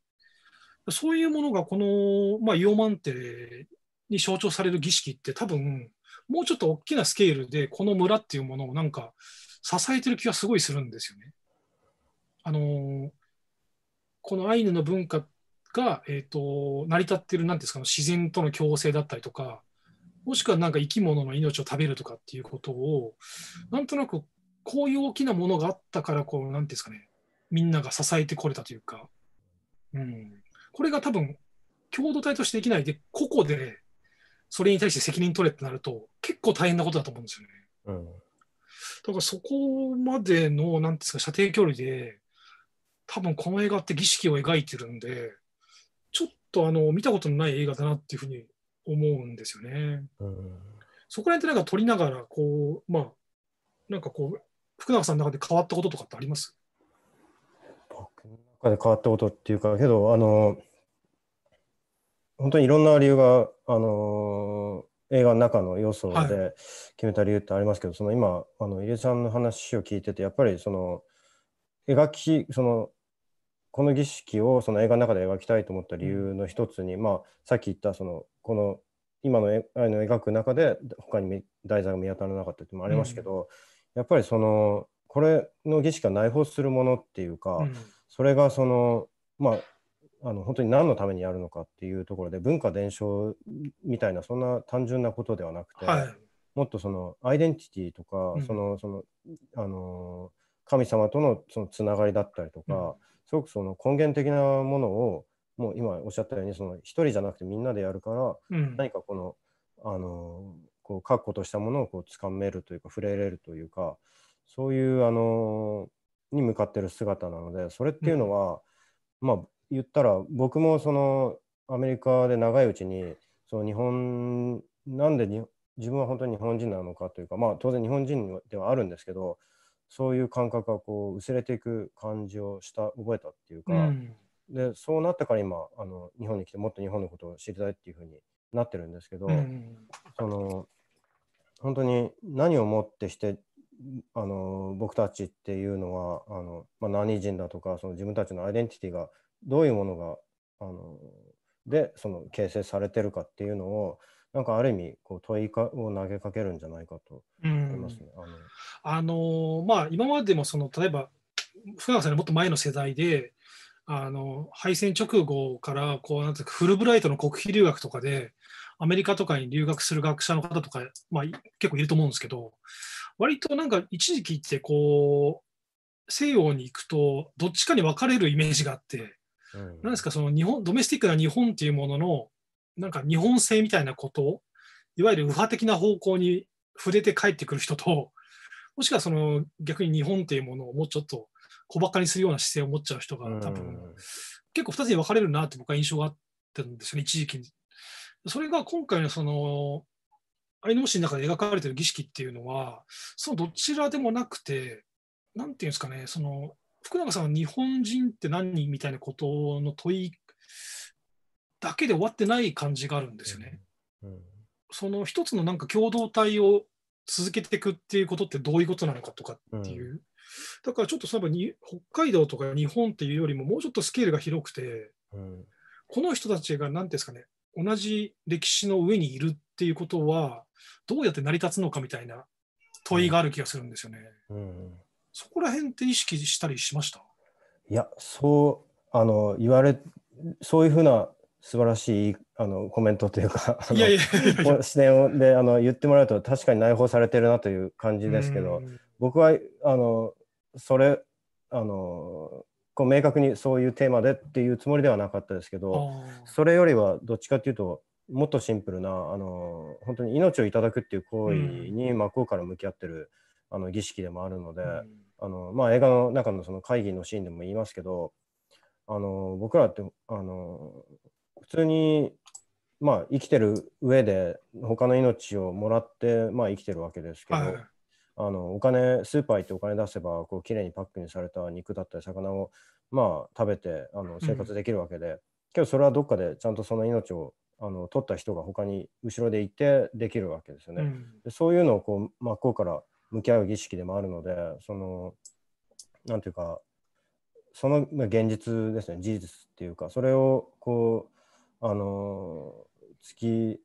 そういうものがこの、まあ、イオマンテに象徴される儀式って多分もうちょっと大きなスケールで、この村っていうものをなんか支えてる気がすごいするんですよね。あのー、このアイヌの文化が、えーと、成り立ってる、なんですか、自然との共生だったりとか、もしくはなんか生き物の命を食べるとかっていうことを、なんとなくこういう大きなものがあったから、こう、なんですかね、みんなが支えてこれたというか、うん、これが多分、共同体としてできないで、個々でそれに対して責任取れってなると、結構大変なことだと思うんですよね。うん、だからそこまでの、なんですか、射程距離で、多分この映画って儀式を描いてるんで、ちょっとあの見たことのない映画だなっていうふうに思うんですよね。うん、そこら辺ってなんか撮りながら、こう、まあ、なんかこう、福永さんの中で変わったこととかってあります僕の中で変わったことっていうか、けど、あの、本当にいろんな理由が、あのー、映画の中の要素で決めた理由ってありますけど、はい、その今あの入江さんの話を聞いててやっぱりその描きそのこの儀式をその映画の中で描きたいと思った理由の一つに、まあ、さっき言ったそのこの今の絵の描く中で他に題材が見当たらなかったってもありますけど、うん、やっぱりそのこれの儀式が内包するものっていうか、うん、それがそのまああの本当に何のためにやるのかっていうところで文化伝承みたいなそんな単純なことではなくて、はい、もっとそのアイデンティティとか、うん、そのそのあの神様とのそのつながりだったりとか、うん、すごくその根源的なものをもう今おっしゃったようにその一人じゃなくてみんなでやるから、うん、何かこのあのこう確固としたものをこう掴めるというか触れれるというかそういうあのに向かってる姿なのでそれっていうのは、まあ言ったら僕もそのアメリカで長いうちにその日本なんで自分は本当に日本人なのかというかまあ当然日本人ではあるんですけどそういう感覚がこう薄れていく感じをした覚えたっていうか、うん、でそうなったから今あの日本に来てもっと日本のことを知りたいっていうふうになってるんですけど、うん、その本当に何をもってしてあの僕たちっていうのはあの、まあ、何人だとかその自分たちのアイデンティティがどういうものがあのでその形成されてるかっていうのをなんかある意味こう問いかを投げかけるんじゃないかと思いますね。あのー、まあ、今までもその例えば福永さんもっと前の世代であの敗戦直後からこうなんていうかフルブライトの国費留学とかでアメリカとかに留学する学者の方とか、まあ、結構いると思うんですけど割となんか一時期ってこう西洋に行くとどっちかに分かれるイメージがあってうん、なんですかその日本ドメスティックな日本っていうもののなんか日本性みたいなことをいわゆる右派的な方向に触れて帰ってくる人ともしくはその逆に日本っていうものをもうちょっと小バカにするような姿勢を持っちゃう人が多分、うん、結構2つに分かれるなって僕は印象があったんですよね一時期に。それが今回のそのアイヌ文字の中で描かれてる儀式っていうのはそのどちらでもなくて何て言うんですかねその福永さんは日本人って何みたいなことの問いだけで終わってない感じがあるんですよね。うんうん、その一つのなんか共同体を続けていくっていうことってどういうことなのかとかっていう、うん、だからちょっとそに北海道とか日本っていうよりももうちょっとスケールが広くて、この人たちが何ですかね同じ歴史の上にいるっていうことはどうやって成り立つのかみたいな問いがある気がするんですよね。うんそこら辺って意識したりしましたいや、そう、あの、言われ、そういうふうな素晴らしいあのコメントというか、いやいや視点であの言ってもらうと、確かに内包されてるなという感じですけど、僕は、あの、それ、あの、こう明確にそういうテーマでっていうつもりではなかったですけど、それよりはどっちかっていうと、もっとシンプルなあの本当に命をいただくっていう行為に真っ向から向き合ってる、あの儀式でもあるので、うあのまあ、映画の中のその会議のシーンでも言いますけどあの僕らってあの普通に、まあ、生きてる上で他の命をもらって、まあ、生きてるわけですけど、はい、あのお金スーパー行ってお金出せばこう綺麗にパックにされた肉だったり魚を、まあ、食べてあの生活できるわけで、うん、けどそれはどっかでちゃんとその命をあの取った人が他に後ろでいてできるわけですよね。うん、そういうのをこう真っ向から向き合う儀式でもあるのでそのなんていうかその現実ですね事実っていうかそれをこうあの突き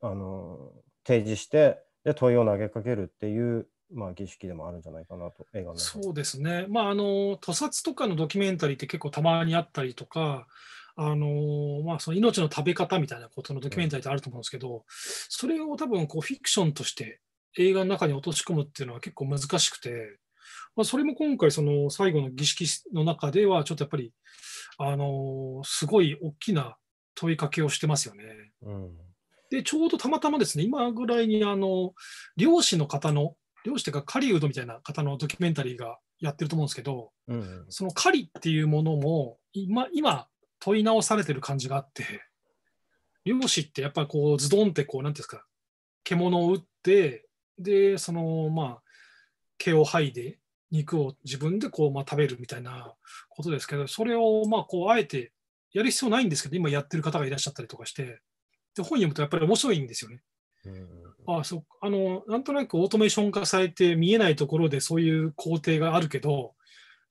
あの提示してで問いを投げかけるっていうまあ、儀式でもあるんじゃないかなと、映画のそうですね、まああの、屠殺とかのドキュメンタリーって結構たまにあったりとか、あのまあ、その命の食べ方みたいなことのドキュメンタリーってあると思うんですけど、うん、それを多分こうフィクションとして映画の中に落とし込むっていうのは結構難しくて、まあ、それも今回その最後の儀式の中ではちょっとやっぱり、あのすごい大きな問いかけをしてますよね。うんで、ちょうどたまたまですね、今ぐらいに、あの、漁師の方の、漁師というか狩人みたいな方のドキュメンタリーがやってると思うんですけど、うんうん、その狩りっていうものも、今、今、問い直されてる感じがあって、漁師ってやっぱりこう、ズドンってこう、なんていうんですか、獣を撃って、で、その、まあ、毛を剥いで、肉を自分でこう、まあ、食べるみたいなことですけど、それを、まあ、こう、あえてやる必要ないんですけど、今やってる方がいらっしゃったりとかして、で、本読むとやっぱり面白いんですよね。ああそうあのなんとなくオートメーション化されて見えないところでそういう工程があるけど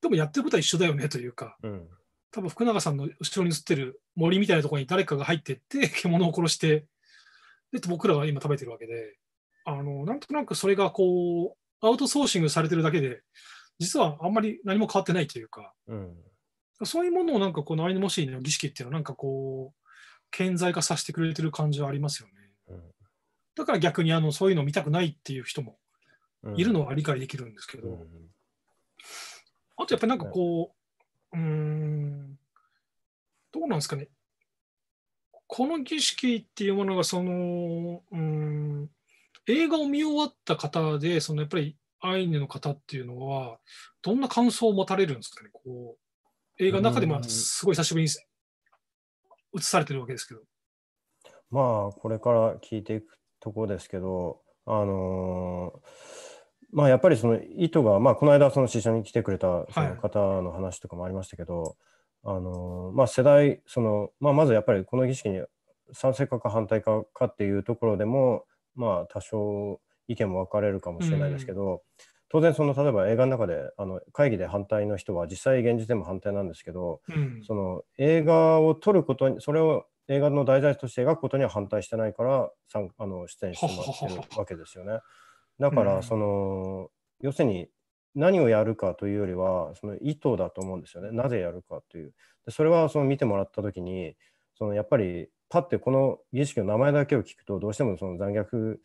でもやってることは一緒だよねというか、うん、多分福永さんの後ろに映ってる森みたいなところに誰かが入ってって獣を殺してで僕らは今食べてるわけであの、なんとなくそれがこう、アウトソーシングされてるだけで、実はあんまり何も変わってないというか、うん、そういうものをなんかこのアイヌモシーの儀式っていうのはなんかこう、顕在化させてくれてる感じはありますよね。うん、だから逆にあのそういうの見たくないっていう人もいるのは理解できるんですけど、うん、あとやっぱりなんかこう、うん、どうなんですかね。この儀式っていうものがその、うん、映画を見終わった方で、そのやっぱりアイヌの方っていうのは、どんな感想を持たれるんですかね、こう映画の中でまあすごい久しぶりに映されてるわけですけど。まあ、これから聞いていくとこですけど、あのー、まあ、やっぱりその意図が、まあ、この間、その試写に来てくれたその方の話とかもありましたけど、はい、あのー、まあ、世代その、まあ、まずやっぱりこの儀式に賛成かか反対かかっていうところでも、まあ多少意見も分かれるかもしれないですけど、うん、当然その例えば映画の中であの会議で反対の人は実際現実でも反対なんですけど、うん、その映画を撮ることにそれを映画の題材として描くことには反対してないからさんあの出演してもらってるわけですよね。だからその、うん、要するに何をやるかというよりはその意図だと思うんですよねなぜやるかというでそれはその見てもらった時にそのやっぱりパッてこの儀式の名前だけを聞くとどうしてもその残虐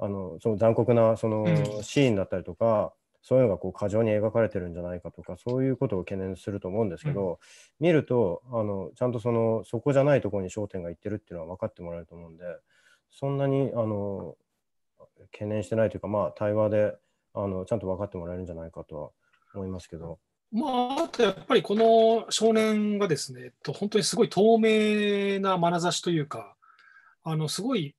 あのその残酷なそのシーンだったりとか、うん、そういうのがこう過剰に描かれてるんじゃないかとかそういうことを懸念すると思うんですけど、うん、見るとあのちゃんとそのそこじゃないところに焦点がいってるっていうのは分かってもらえると思うんでそんなにあの懸念してないというか、まあ、対話であのちゃんと分かってもらえるんじゃないかとは思いますけど。まあ、あとやっぱりこの少年がですね、えっと、本当にすごい透明な眼差しというか、あのすごい、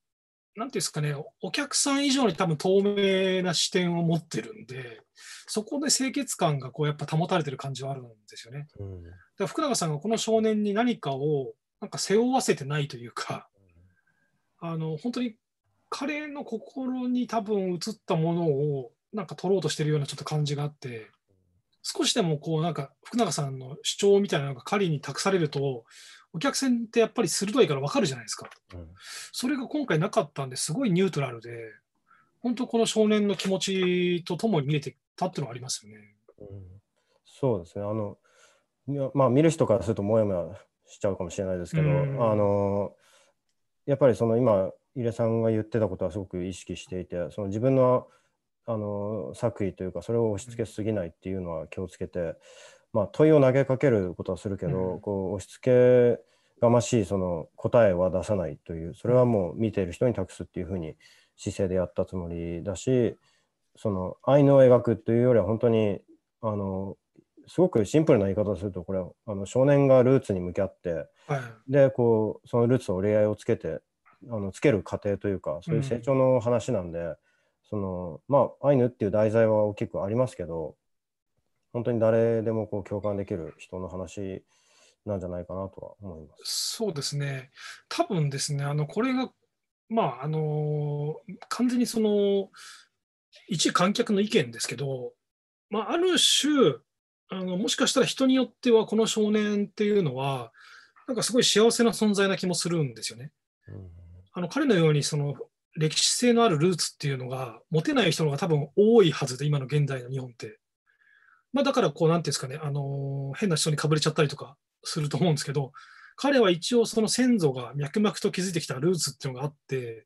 なんていうんですかね、お客さん以上に多分透明な視点を持ってるんで、そこで清潔感がこうやっぱ保たれてる感じはあるんですよね。うん、だから福永さんがこの少年に何かをなんか背負わせてないというか、あの本当に彼の心に多分映ったものをなんか取ろうとしてるようなちょっと感じがあって。少しでもこうなんか福永さんの主張みたいなのが仮に託されるとお客さんってやっぱり鋭いから分かるじゃないですか、うん、それが今回なかったんですごいニュートラルで本当この少年の気持ちとともに見えてたっていうのはありますよね、うん、そうですねあのまあ見る人からするともやもやしちゃうかもしれないですけど、うん、あのやっぱりその今入江さんが言ってたことはすごく意識していてその自分のあの作為というかそれを押し付けすぎないっていうのは気をつけて、まあ、問いを投げかけることはするけど、うん、こう押し付けがましいその答えは出さないというそれはもう見ている人に託すっていうふうに姿勢でやったつもりだしその愛の描くというよりは本当にあのすごくシンプルな言い方をするとこれあの少年がルーツに向き合って、でこうそのルーツと折り合いをつけてあのつける過程というかそういう成長の話なんで、そのまあアイヌっていう題材は大きくありますけど本当に誰でもこう共感できる人の話なんじゃないかなとは思います。そうですね多分ですねあのこれがまああの完全にその一観客の意見ですけど、まあ、ある種あのもしかしたら人によってはこの少年っていうのはなんかすごい幸せな存在な気もするんですよね。あの彼のようにその歴史性のあるルーツっていうのが持てない人の方が多分多いはずで、今の現代の日本って。まあ、だからこう、なんていうんですかね、あのー、変な人にかぶれちゃったりとかすると思うんですけど、彼は一応その先祖が脈々と築いてきたルーツっていうのがあって、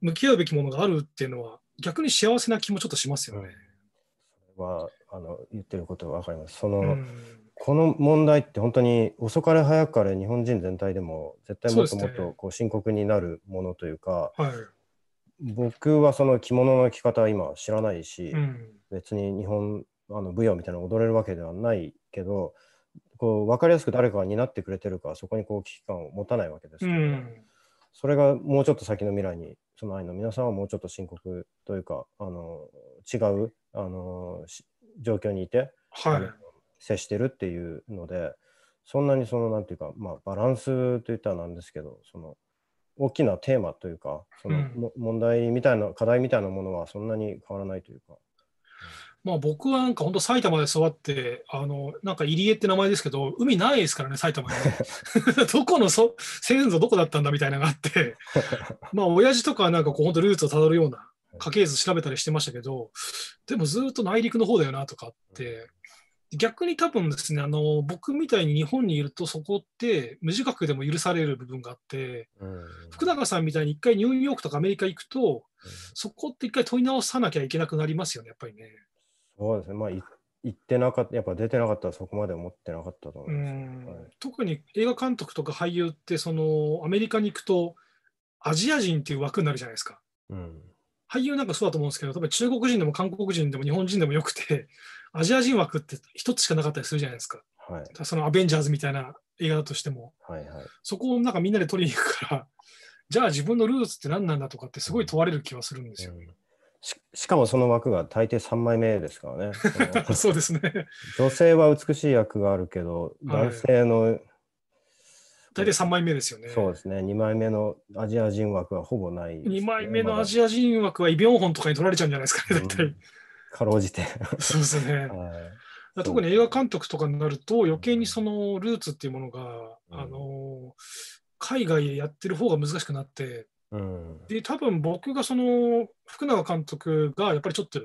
向き合うべきものがあるっていうのは、逆に幸せな気もちょっとしますよね。うん、はあの言ってることは分かります。その、うん、この問題って本当に遅かれ早かれ日本人全体でも絶対もっともっとこう深刻になるものというか、うねはい、僕はその着物の着方は今知らないし、うん、別に日本あの舞踊みたいな踊れるわけではないけどこう分かりやすく誰かが担ってくれてるかそこにこう危機感を持たないわけですけど、うん、それがもうちょっと先の未来にその愛の皆さんはもうちょっと深刻というかあの違うあの状況にいて、はい、接してるっていうのでそんなにそのなんていうか、まあ、バランスといったらなんですけどその大きなテーマというか、その、うん、問題みたいな、課題みたいなものはそんなに変わらないというか。まあ、僕はなんか本当埼玉で育ってあのなんか入江って名前ですけど海ないですからね埼玉に、どこのそ先祖どこだったんだみたいなのがあって まあ親父とかはなんかこう本当ルーツをたどるような家系図調べたりしてましたけどでもずっと内陸の方だよなとかって逆に多分ですねあの僕みたいに日本にいるとそこって無自覚でも許される部分があって、うん、福永さんみたいに一回ニューヨークとかアメリカ行くと、うん、そこって一回問い直さなきゃいけなくなりますよねやっぱりね。そうですね、まあ、行ってなかったやっぱ出てなかったらそこまで思ってなかったと思います、はい、特に映画監督とか俳優ってそのアメリカに行くとアジア人っていう枠になるじゃないですか。うん俳優なんかそうだと思うんですけど、多分中国人でも韓国人でも日本人でもよくて、アジア人枠って一つしかなかったりするじゃないですか。はい、そのアベンジャーズみたいな映画だとしても、はいはい、そこをなんかみんなで取りに行くから、じゃあ自分のルーツって何なんだとかってすごい問われる気はするんですよ。うんうんししかもその枠が大抵3枚目ですからね。そうですね。女性は美しい役があるけど、男性の、はい、大体3枚目ですよね。そうですね。2枚目のアジア人枠はほぼない、ね。2枚目のアジア人枠はイ・ビョンホンとかに取られちゃうんじゃないですかね、大体。うん、かろうじて。そうですね。はい、特に映画監督とかになると、余計にそのルーツっていうものが、うん、あの海外でやってる方が難しくなって、うん、で多分僕がその福永監督がやっぱりちょっと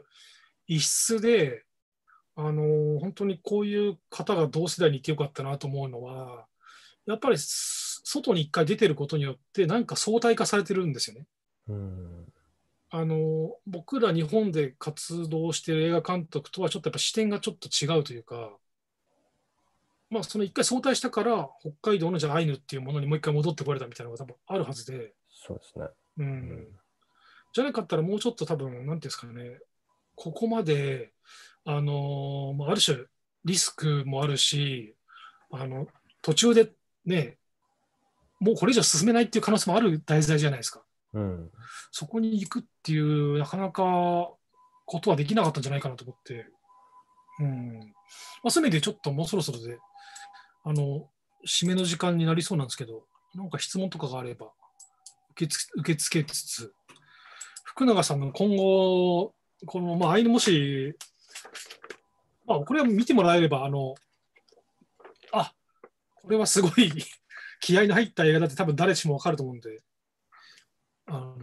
異質で、あの本当にこういう方が同世代にいてよかったなと思うのは、やっぱり外に一回出てることによって、なんか相対化されてるんですよね。うんあの僕ら日本で活動している映画監督とはちょっとやっぱ視点がちょっと違うというか、まあ、その一回早退したから北海道のじゃアイヌっていうものにもう一回戻ってこれたみたいなのが多分あるはずで。そうですね、うん、うん、じゃなかったらもうちょっと多分何ていうんですかねここまであの、まあ、ある種リスクもあるしあの途中でねもうこれ以上進めないっていう可能性もある題材じゃないですか。うん、そこに行くっていう、なかなかことはできなかったんじゃないかなと思って、うんまあ、そうちょっともうそろそろで、あの、締めの時間になりそうなんですけど、なんか質問とかがあれば受け受け付けつつ、福永さんの今後、この、まあ、いもし、まあ、これは見てもらえれば、あの、あこれはすごい 気合の入った映画だって多分誰しもわかると思うんで、あの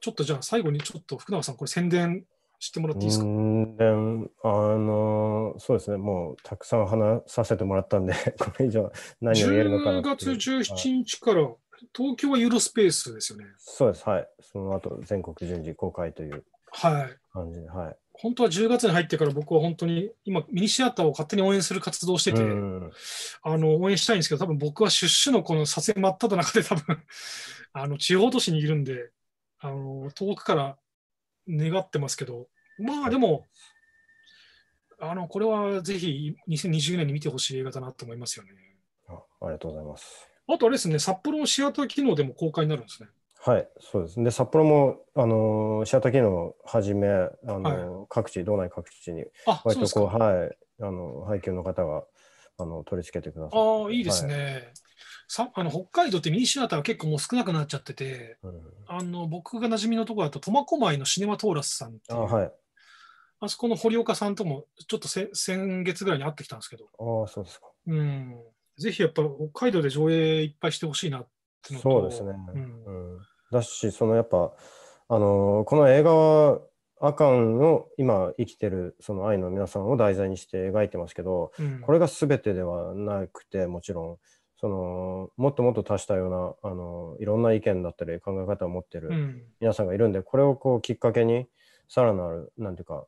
ちょっとじゃあ最後にちょっと福永さん、これ宣伝してもらっていいですか宣伝、あの、そうですね、もうたくさん話させてもらったんで、これ以上何を言えるのかな。10月17日から、東京はユーロスペースですよね。そうです、はい。その後全国順次公開という感じで、はい、はい本当は10月に入ってから僕は本当に今ミニシアターを勝手に応援する活動をしてて、あの応援したいんですけど多分僕は出資のこの撮影真っ只中で多分 あの地方都市にいるんであの遠くから願ってますけどまあでもあのこれはぜひ2020年に見てほしい映画だなと思いますよねあ。ありがとうございます。あとあれですね、札幌のシアター機能でも公開になるんですね。はい、そうですね。札幌も、あのー、シアター機能はじめ、あのーはい、各地、道内各地に、割とこう、はい、あの、配給の方が、あの、取り付けてください。ああ、いいですね。はい、さあの北海道ってミニシアターは結構もう少なくなっちゃってて、うん、あの僕が馴染みのところだと苫小牧のシネマトーラスさんあ,、はい、あそこの堀岡さんともちょっとせ先月ぐらいに会ってきたんですけどあそうですか、うん、ぜひやっぱ北海道で上映いっぱいしてほしいなってのとそうですね、うん、うんだし、そのやっぱ、あのこの映画は、アカンの今生きてるその愛の皆さんを題材にして描いてますけど、うん、これが全てではなくてもちろんそのもっともっと多したようなあのいろんな意見だったり考え方を持ってる皆さんがいるんで、うん、これをこうきっかけにさらなる何ていうか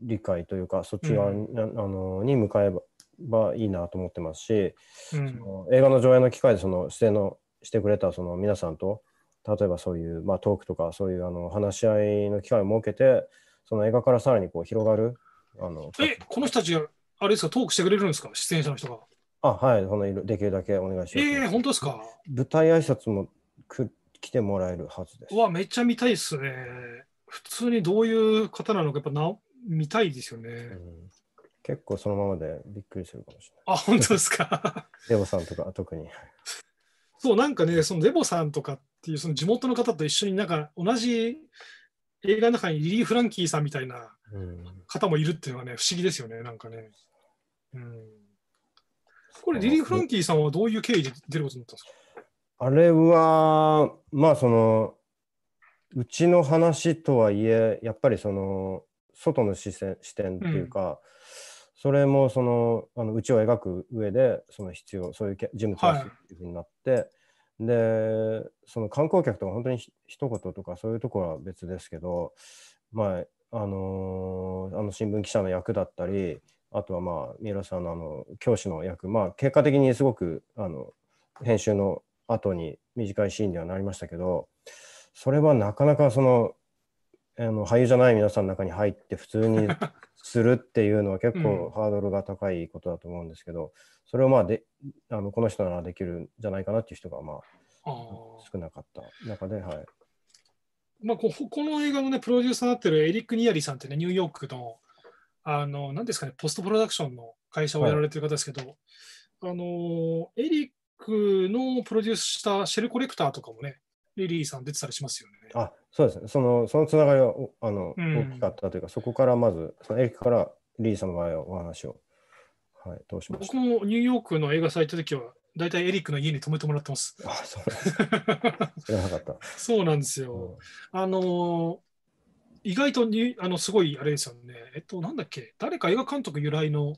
理解というかそっち側にうん、あのに向かえばいいなと思ってますし、その映画の上映の機会でその出演のしてくれたその皆さんと例えばそういう、まあ、トークとかそういうあの話し合いの機会を設けてその映画からさらにこう広がるあのえこの人たちがあれですかトークしてくれるんですか出演者の人があはいそのできるだけお願いしますえー、本当ですか舞台挨拶もく来てもらえるはずですわめっちゃ見たいですね普通にどういう方なのかやっぱな見たいですよね、うん、結構そのままでびっくりするかもしれないあ本当ですか デボさんとか特にそうなんかねそのデボさんとかってっていう、その地元の方と一緒になんか同じ映画の中にリリー・フランキーさんみたいな方もいるっていうのはね、不思議ですよね、なんかね。うん、これ、リリー・フランキーさんはどういう経緯で出ることになったんですかあれは、まあその、うちの話とはいえ、やっぱりその、外の視線視点っていうか、うん、それもそのあのうちを描く上でその必要そういう人物が必要になって、はい、でその観光客とか本当に一言とかそういうところは別ですけど、まああのー、あの新聞記者の役だったりあとはまあ三浦さんのあの教師の役、まあ、結果的にすごくあの編集の後に短いシーンにはなりましたけどそれはなかなかそのあの俳優じゃない皆さんの中に入って普通にするっていうのは結構 ハードルが高いことだと思うんですけど、それをまあであのこの人ならできるんじゃないかなっていう人がまあ少なかった中で、はいまあ、ここの映画の、ね、プロデューサーになってるエリック・ニアリさんって、ね、ニューヨークのあのんですか、ね、ポストプロダクションの会社をやられてる方ですけど、はい、あのエリックのプロデュースしたシェルコレクターとかもね、リリーさん出てたりしますよね。あそうですね、そのそのつながりはあの、うん、大きかったというか、そこからまず、そのエリックからリリーさんの場合はお話をはい、どうしまし僕もニューヨークの映画祭行った時は、大体エリックの家に泊めてもらってます。あそう知らなかった。そうなんですよ。うん、あの意外とにあのすごいあれですよね。えっと、なんだっけ、誰か映画監督由来の、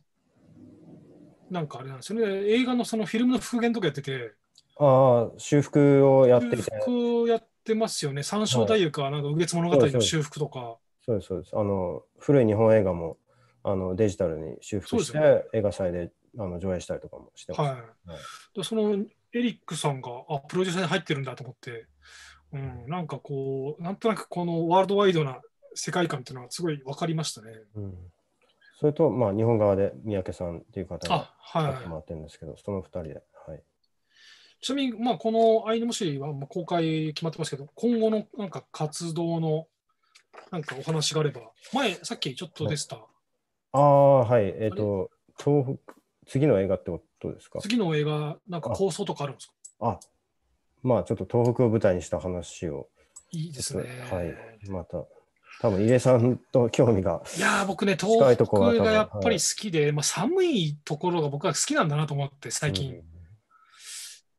なんかあれなんですよね。映画のそのフィルムの復元とかやってて。ああ、修復をやってて。修復をやってますよね。三章太夫か、はい、なんか、右月物語の修復とか。そうです、そうです。あの、古い日本映画もあのデジタルに修復して、ね、映画祭であの上映したりとかもしてます、はい、でそのエリックさんがあプロデューサーに入ってるんだと思って、うん、なんかこうなんとなくこのワールドワイドな世界観っていうのはすごい分かりましたね。うんそれと、まあ、日本側で三宅さんっていう方がやってもらってるんですけど、はい、その2人で。はい、ちなみに、まあ、このアイヌムシリは公開決まってますけど、今後のなんか活動のなんかお話があれば、前、さっきちょっとでした、はい、ああ、はい。えっ、ー、と、東北、次の映画ってことですか次の映画、なんか構想とかあるんですかあまあちょっと東北を舞台にした話を。いいですね。はい。また。多分井江さんと興味がいや僕ね東北がやっぱり好きで、はい、まあ、寒いところが僕は好きなんだなと思って最近、うん、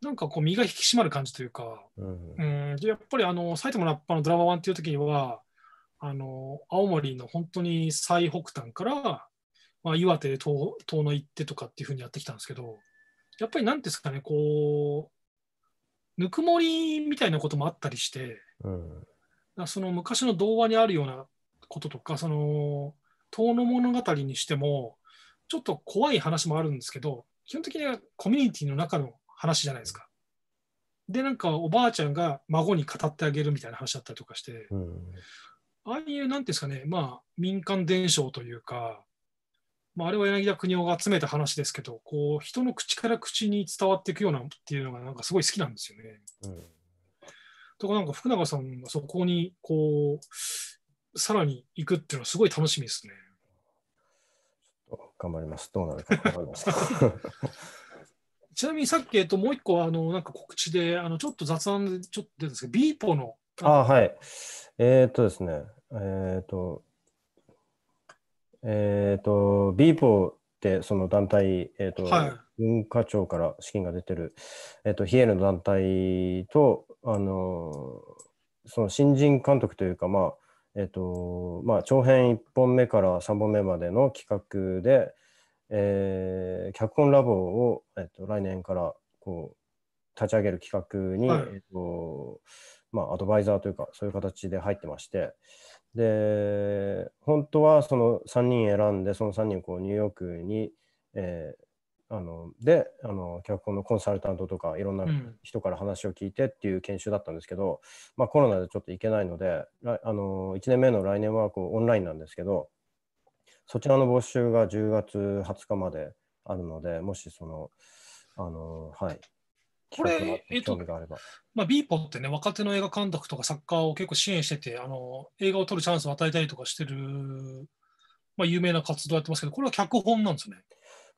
なんかこう身が引き締まる感じというか、うん、うんやっぱりあの埼玉ラッパーのドラマ1っていう時にはあの青森の本当に最北端から、まあ、岩手で遠遠野行ってとかっていうふうにやってきたんですけどやっぱり何ですかねこうぬくもりみたいなこともあったりして、うん、その昔の童話にあるようなこととかその遠野物語にしてもちょっと怖い話もあるんですけど基本的にはコミュニティの中の話じゃないですか。でなんかおばあちゃんが孫に語ってあげるみたいな話だったりとかして、うんああいう、なんてですかね、まあ、民間伝承というか、まあ、あれは柳田国夫が集めた話ですけど、こう、人の口から口に伝わっていくようなっていうのが、なんかすごい好きなんですよね。うん、とか、なんか福永さんがそこに、こう、さらに行くっていうのはすごい楽しみですね。頑張ります。どうなるか頑張ります。ちなみにさっき、えっと、もう一個、あの、なんか告知で、あの、ちょっと雑談でちょっと出たんですけど、ビーポの。あはい。えー、っとですね、えっ、ー、と、えっ、ー、と、ビーポーってその団体、えっ、ー、と、はい、文化庁から資金が出てる、えっ、と、ヒエルの団体と、あの、その新人監督というか、まあ、えっ、と、まあ、長編1本目から3本目までの企画で、えー、脚本ラボを、えっと、来年からこう立ち上げる企画に、はい、えっとまあ、アドバイザーというかそういう形で入ってまして、で、本当はその3人選んで、その3人をこうニューヨークに、えー、あのであの脚本のコンサルタントとかいろんな人から話を聞いてっていう研修だったんですけど、うん、まあ、コロナでちょっと行けないのであの1年目の来年はこうオンラインなんですけどそちらの募集が10月20日まであるのでもしそのあの、はい、これ、えっと、まあ、ビーポってね、若手の映画監督とか作家を結構支援してて、あの映画を撮るチャンスを与えたりとかしてる、まあ、有名な活動やってますけど、これは脚本なんですね。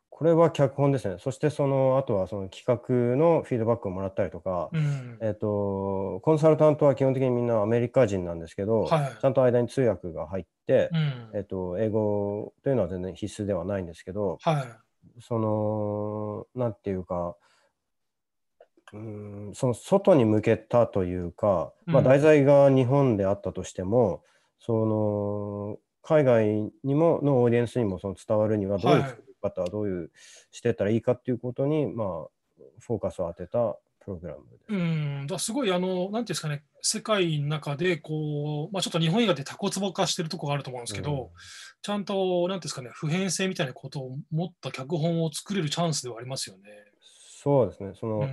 これは脚本ですね。そしてそのあとはその企画のフィードバックをもらったりとか、うん、えっ、とコンサルタントは基本的にみんなアメリカ人なんですけど、はい、ちゃんと間に通訳が入って、うん、えっ、と英語というのは全然必須ではないんですけど、はい、そのなんていうかうんその外に向けたというか、まあ、題材が日本であったとしても、うん、その海外にものオーディエンスにもその伝わるにはどういう作り方、はい、どういうしてたらいいかっていうことに、まあ、フォーカスを当てたプログラムです。うんだすごいあのなんていうんですかね世界の中でこう、まあ、ちょっと日本以外でタコツボ化してるとこがあると思うんですけど、うん、ちゃんとなんていうんですかね普遍性みたいなことを持った脚本を作れるチャンスではありますよね。そうですねその、うん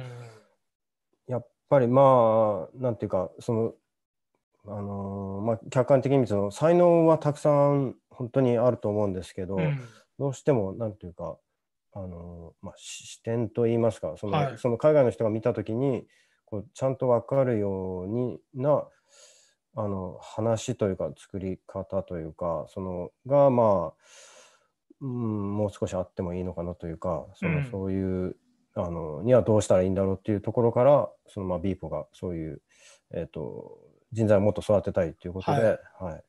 ぱりまあ、なんていうか、その、あのまあ、客観的に見ての才能はたくさん本当にあると思うんですけど、うん、どうしてもなんていうか、あのまあ、視点といいますかそのはい、その海外の人が見た時にこうちゃんと分かるようになあの話というか作り方というかそのがまあ、うん、もう少しあってもいいのかなというかその、うん、そういうあのにはどうしたらいいんだろうっていうところからそのまあビーポがそういう、えーと、人材をもっと育てたいということで、はい、はい、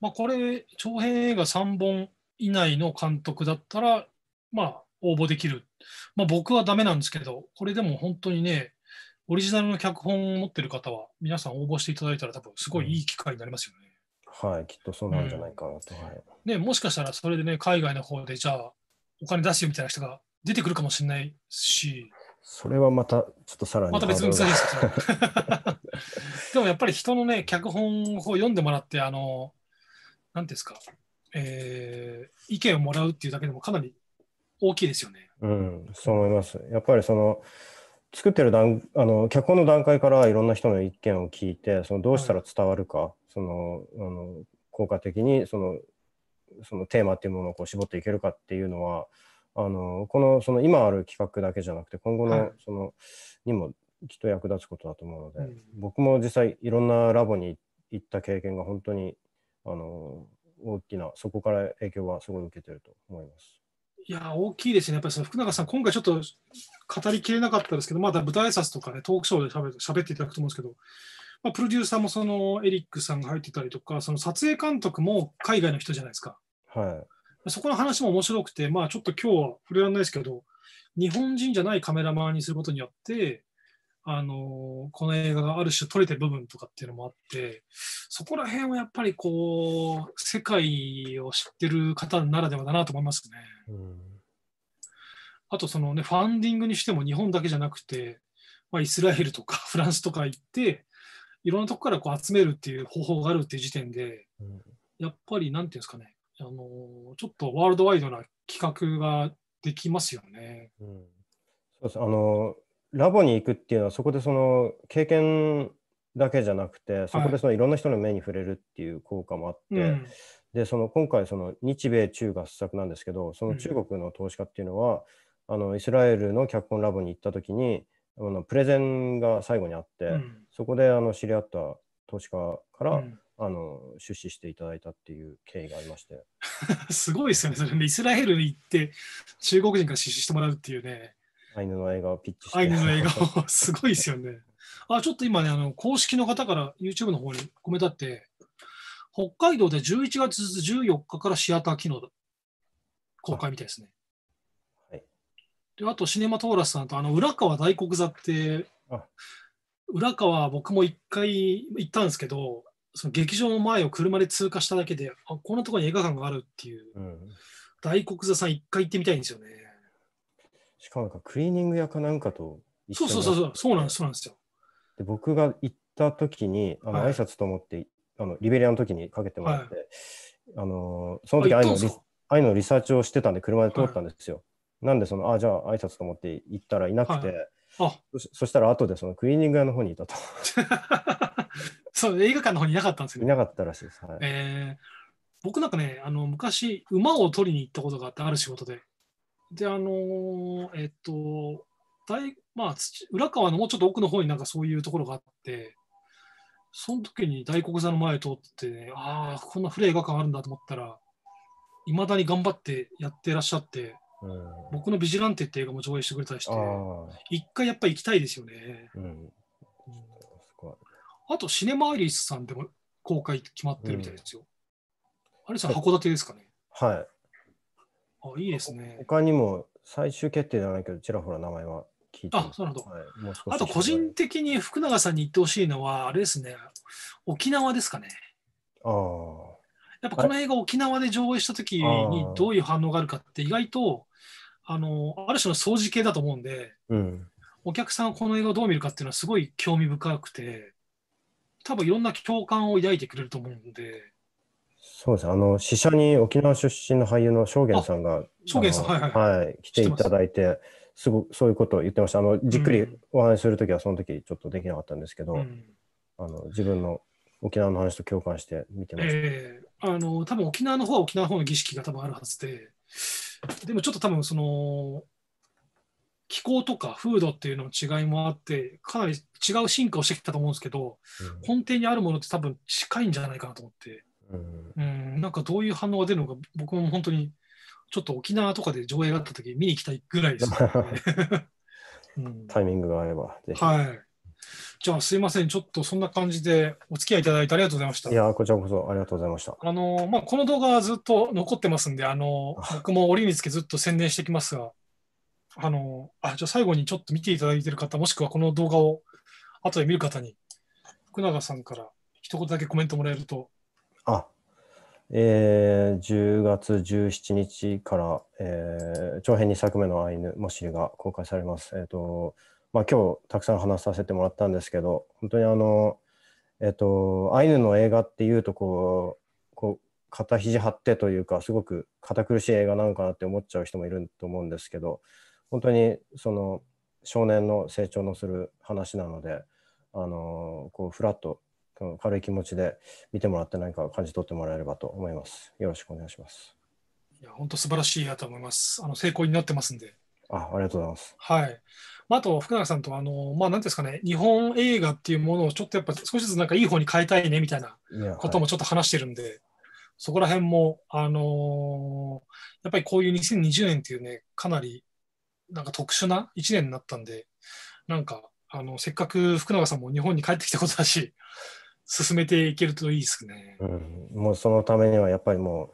まあ、これ長編映画3本以内の監督だったら、まあ、応募できる、まあ、僕はだめなんですけどこれでも本当にねオリジナルの脚本を持ってる方は皆さん応募していただいたら多分すごいいい機会になりますよね。うん、はい、きっとそうなんじゃないかなと。うん、はい、でもしかしたらそれでね海外の方でじゃあお金出すよみたいな人が出てくるかもしれないし。それはまた、ちょっとさらに。また別に難しいです でもやっぱり人のね、脚本を読んでもらって、あの、なんですか、えー、意見をもらうっていうだけでもかなり大きいですよね。うん、そう思います。やっぱりその、作ってる段あの脚本の段階からいろんな人の意見を聞いてそのどうしたら伝わるか、はい、そのあの効果的にそのそのテーマっていうものをこう絞っていけるかっていうのはあのこのその今ある企画だけじゃなくて今後のその、にもきっと役立つことだと思うので、僕も実際いろんなラボに行った経験が本当にあの大きなそこから影響はすごい受けてると思います。いや大きいですね、やっぱりその福永さん、今回ちょっと語りきれなかったですけど、まだ舞台挨拶とかね、トークショーでしゃべしゃべっていただくと思うんですけど、まあ、プロデューサーもそのエリックさんが入ってたりとか、その撮影監督も海外の人じゃないですか。はい、そこの話も面白くて、まあ、ちょっと今日は触れられないですけど、日本人じゃないカメラマンにすることによって、あのこの映画がある種撮れてる部分とかっていうのもあって、そこら辺はやっぱりこう、世界を知ってる方ならではだなと思いますね。うんあとそのね、ファンディングにしても日本だけじゃなくて、まあ、イスラエルとか フランスとか行って、いろんなとこからこう集めるっていう方法があるっていう時点で、やっぱりなんていうんですかね、あのちょっとワールドワイドな企画ができますよね。うん、そうですあのラボに行くっていうのはそこでその経験だけじゃなくてそこでそのいろんな人の目に触れるっていう効果もあって、はいうん、でその今回その日米中が作なんですけどその中国の投資家っていうのは、うん、あのイスラエルの脚本ラボに行った時にあのプレゼンが最後にあって、うん、そこであの知り合った投資家から、あの出資していただいたっていう経緯がありまして すごいですよねそれねイスラエルに行って中国人から出資してもらうっていうねアイヌの映画をピッチしてアイヌの映画を すごいですよねあちょっと今ねあの公式の方から YouTube の方にコメントあって北海道で11月14日からシアター機能公開みたいですねはいであとシネマトーラスさんとあの浦川大黒座って浦川僕も一回行ったんですけどその劇場の前を車で通過しただけで、あこんなところに映画館があるっていう、うん、大黒座さん、一回行ってみたいんですよね。しかもなんかクリーニング屋かなんかと一緒そうそうそう、そうなんですそうなんですよ。で僕が行った時に、あの挨拶と思って、はい、あのリベリアの時にかけてもらって、はい、あのその時愛のリ愛のリサーチをしてたんで、車で通ったんですよ。はい、なんで、その、あ、じゃあ挨拶と思って行ったらいなくて、あそしたら後でそのクリーニング屋の方にいたと。そう映画館の方にいなかったんですけど。いなかったらしいです。はい、えー、僕なんかねあの昔馬を取りに行ったことがあってある仕事で。であのー、えっと大、まあ、浦川のもうちょっと奥の方になんかそういうところがあって。その時に大黒座の前通ってね、ああ、こんな古い映画館あるんだと思ったら、いまだに頑張ってやってらっしゃって、僕の「ビジランテ」って映画も上映してくれたりして一回やっぱり行きたいですよね、うん、あとシネマアリスさんでも公開決まってるみたいですよ、アリスさん函館ですかねはいあいいですね他にも最終決定ではないけどちらほら名前は聞いてあそうなんだ、はい、あと個人的に福永さんに言ってほしいのはあれですね沖縄ですかねああやっぱこの映画沖縄で上映した時にどういう反応があるかって意外とあの、ある種の掃除系だと思うんで、うん、お客さんこの映画をどう見るかっていうのはすごい興味深くて、多分いろんな共感を抱いてくれると思うんで。そうですね、あの、死者に沖縄出身の俳優の証言さんが、証言さん、はいはい、はいはい、来ていただいて、すごそういうことを言ってました。あのじっくりお話しするときは、その時ちょっとできなかったんですけど、うん、あの自分の沖縄の話と共感して見てました。えー、あの多分沖縄の方は沖縄の方の儀式が多分あるはずで、でもちょっと多分その気候とか風土っていうのの違いもあってかなり違う進化をしてきたと思うんですけど、うん、根底にあるものって多分近いんじゃないかなと思って、うん、なんかどういう反応が出るのか僕も本当にちょっと沖縄とかで上映があった時見に行きたいぐらいです、ね タイミングが合えばはいじゃあすいません、ちょっとそんな感じでお付き合いいただいてありがとうございました。いや、こちらこそありがとうございました。あの、まあ、この動画はずっと残ってますんで、あの、僕も折につけずっと宣伝してきますが、あの、あ、じゃ最後にちょっと見ていただいている方、もしくはこの動画を後で見る方に、福永さんから一言だけコメントもらえると。あ、えー、10月17日から、えー、長編2作目のアイヌ、もしが公開されます。えっ、ー、と、まあ、今日たくさん話させてもらったんですけど本当にあのえっとアイヌの映画っていうとこうこう肩肘張ってというかすごく堅苦しい映画なのかなって思っちゃう人もいると思うんですけど本当にその少年の成長のする話なのであのこうフラッと軽い気持ちで見てもらって何か感じ取ってもらえればと思います。よろしくお願いします。いや本当素晴らしいやと思います。あの成功になってますんで。あありがとうございます。はい。まあ、あと福永さんとあの、まあ、なんですかね、日本映画っていうものをちょっとやっぱ少しずつなんかいい方に変えたいねみたいなこともちょっと話してるんで、はい、そこら辺も、あのー、やっぱりこういう2020年っていうね、かなりなんか特殊な1年になったんで、なんか、あのせっかく福永さんも日本に帰ってきたことだし、進めていけるといいですね、うん、もうそのためにはやっぱりも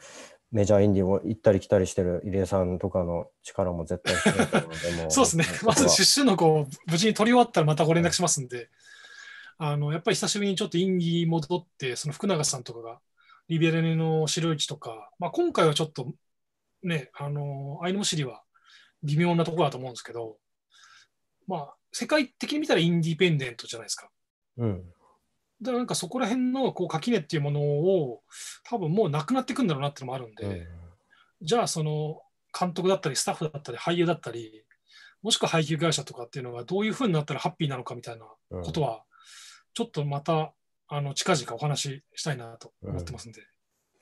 メジャーインディーを行ったり来たりしてる入江さんとかの力も絶対必要なので、も そうですね、まず出身の子を無事に取り終わったらまたご連絡しますんで、あのやっぱり久しぶりにちょっとインディー戻って、その福永さんとかが、リベレネの白市とか、まあ、今回はちょっとね、あのアイヌムシリは微妙なところだと思うんですけど、まあ、世界的に見たらインディペンデントじゃないですか。うん、だからなんかそこら辺のこう垣根っていうものを多分もうなくなっていくんだろうなっていうのもあるんで、うん、じゃあその監督だったりスタッフだったり俳優だったりもしくは配給会社とかっていうのがどういうふうになったらハッピーなのかみたいなことは、ちょっとまたあの近々お話ししたいなと思ってますんで。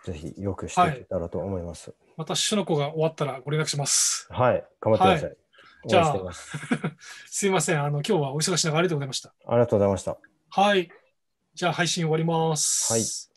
うん、ぜひよくしていけたらと思います。はい、また、主の子が終わったらご連絡します。はい、頑張ってください。はい、じゃあ、すいません、あの今日はお忙しいらありがとうございました。ありがとうございました。はい。じゃあ配信終わります。はい。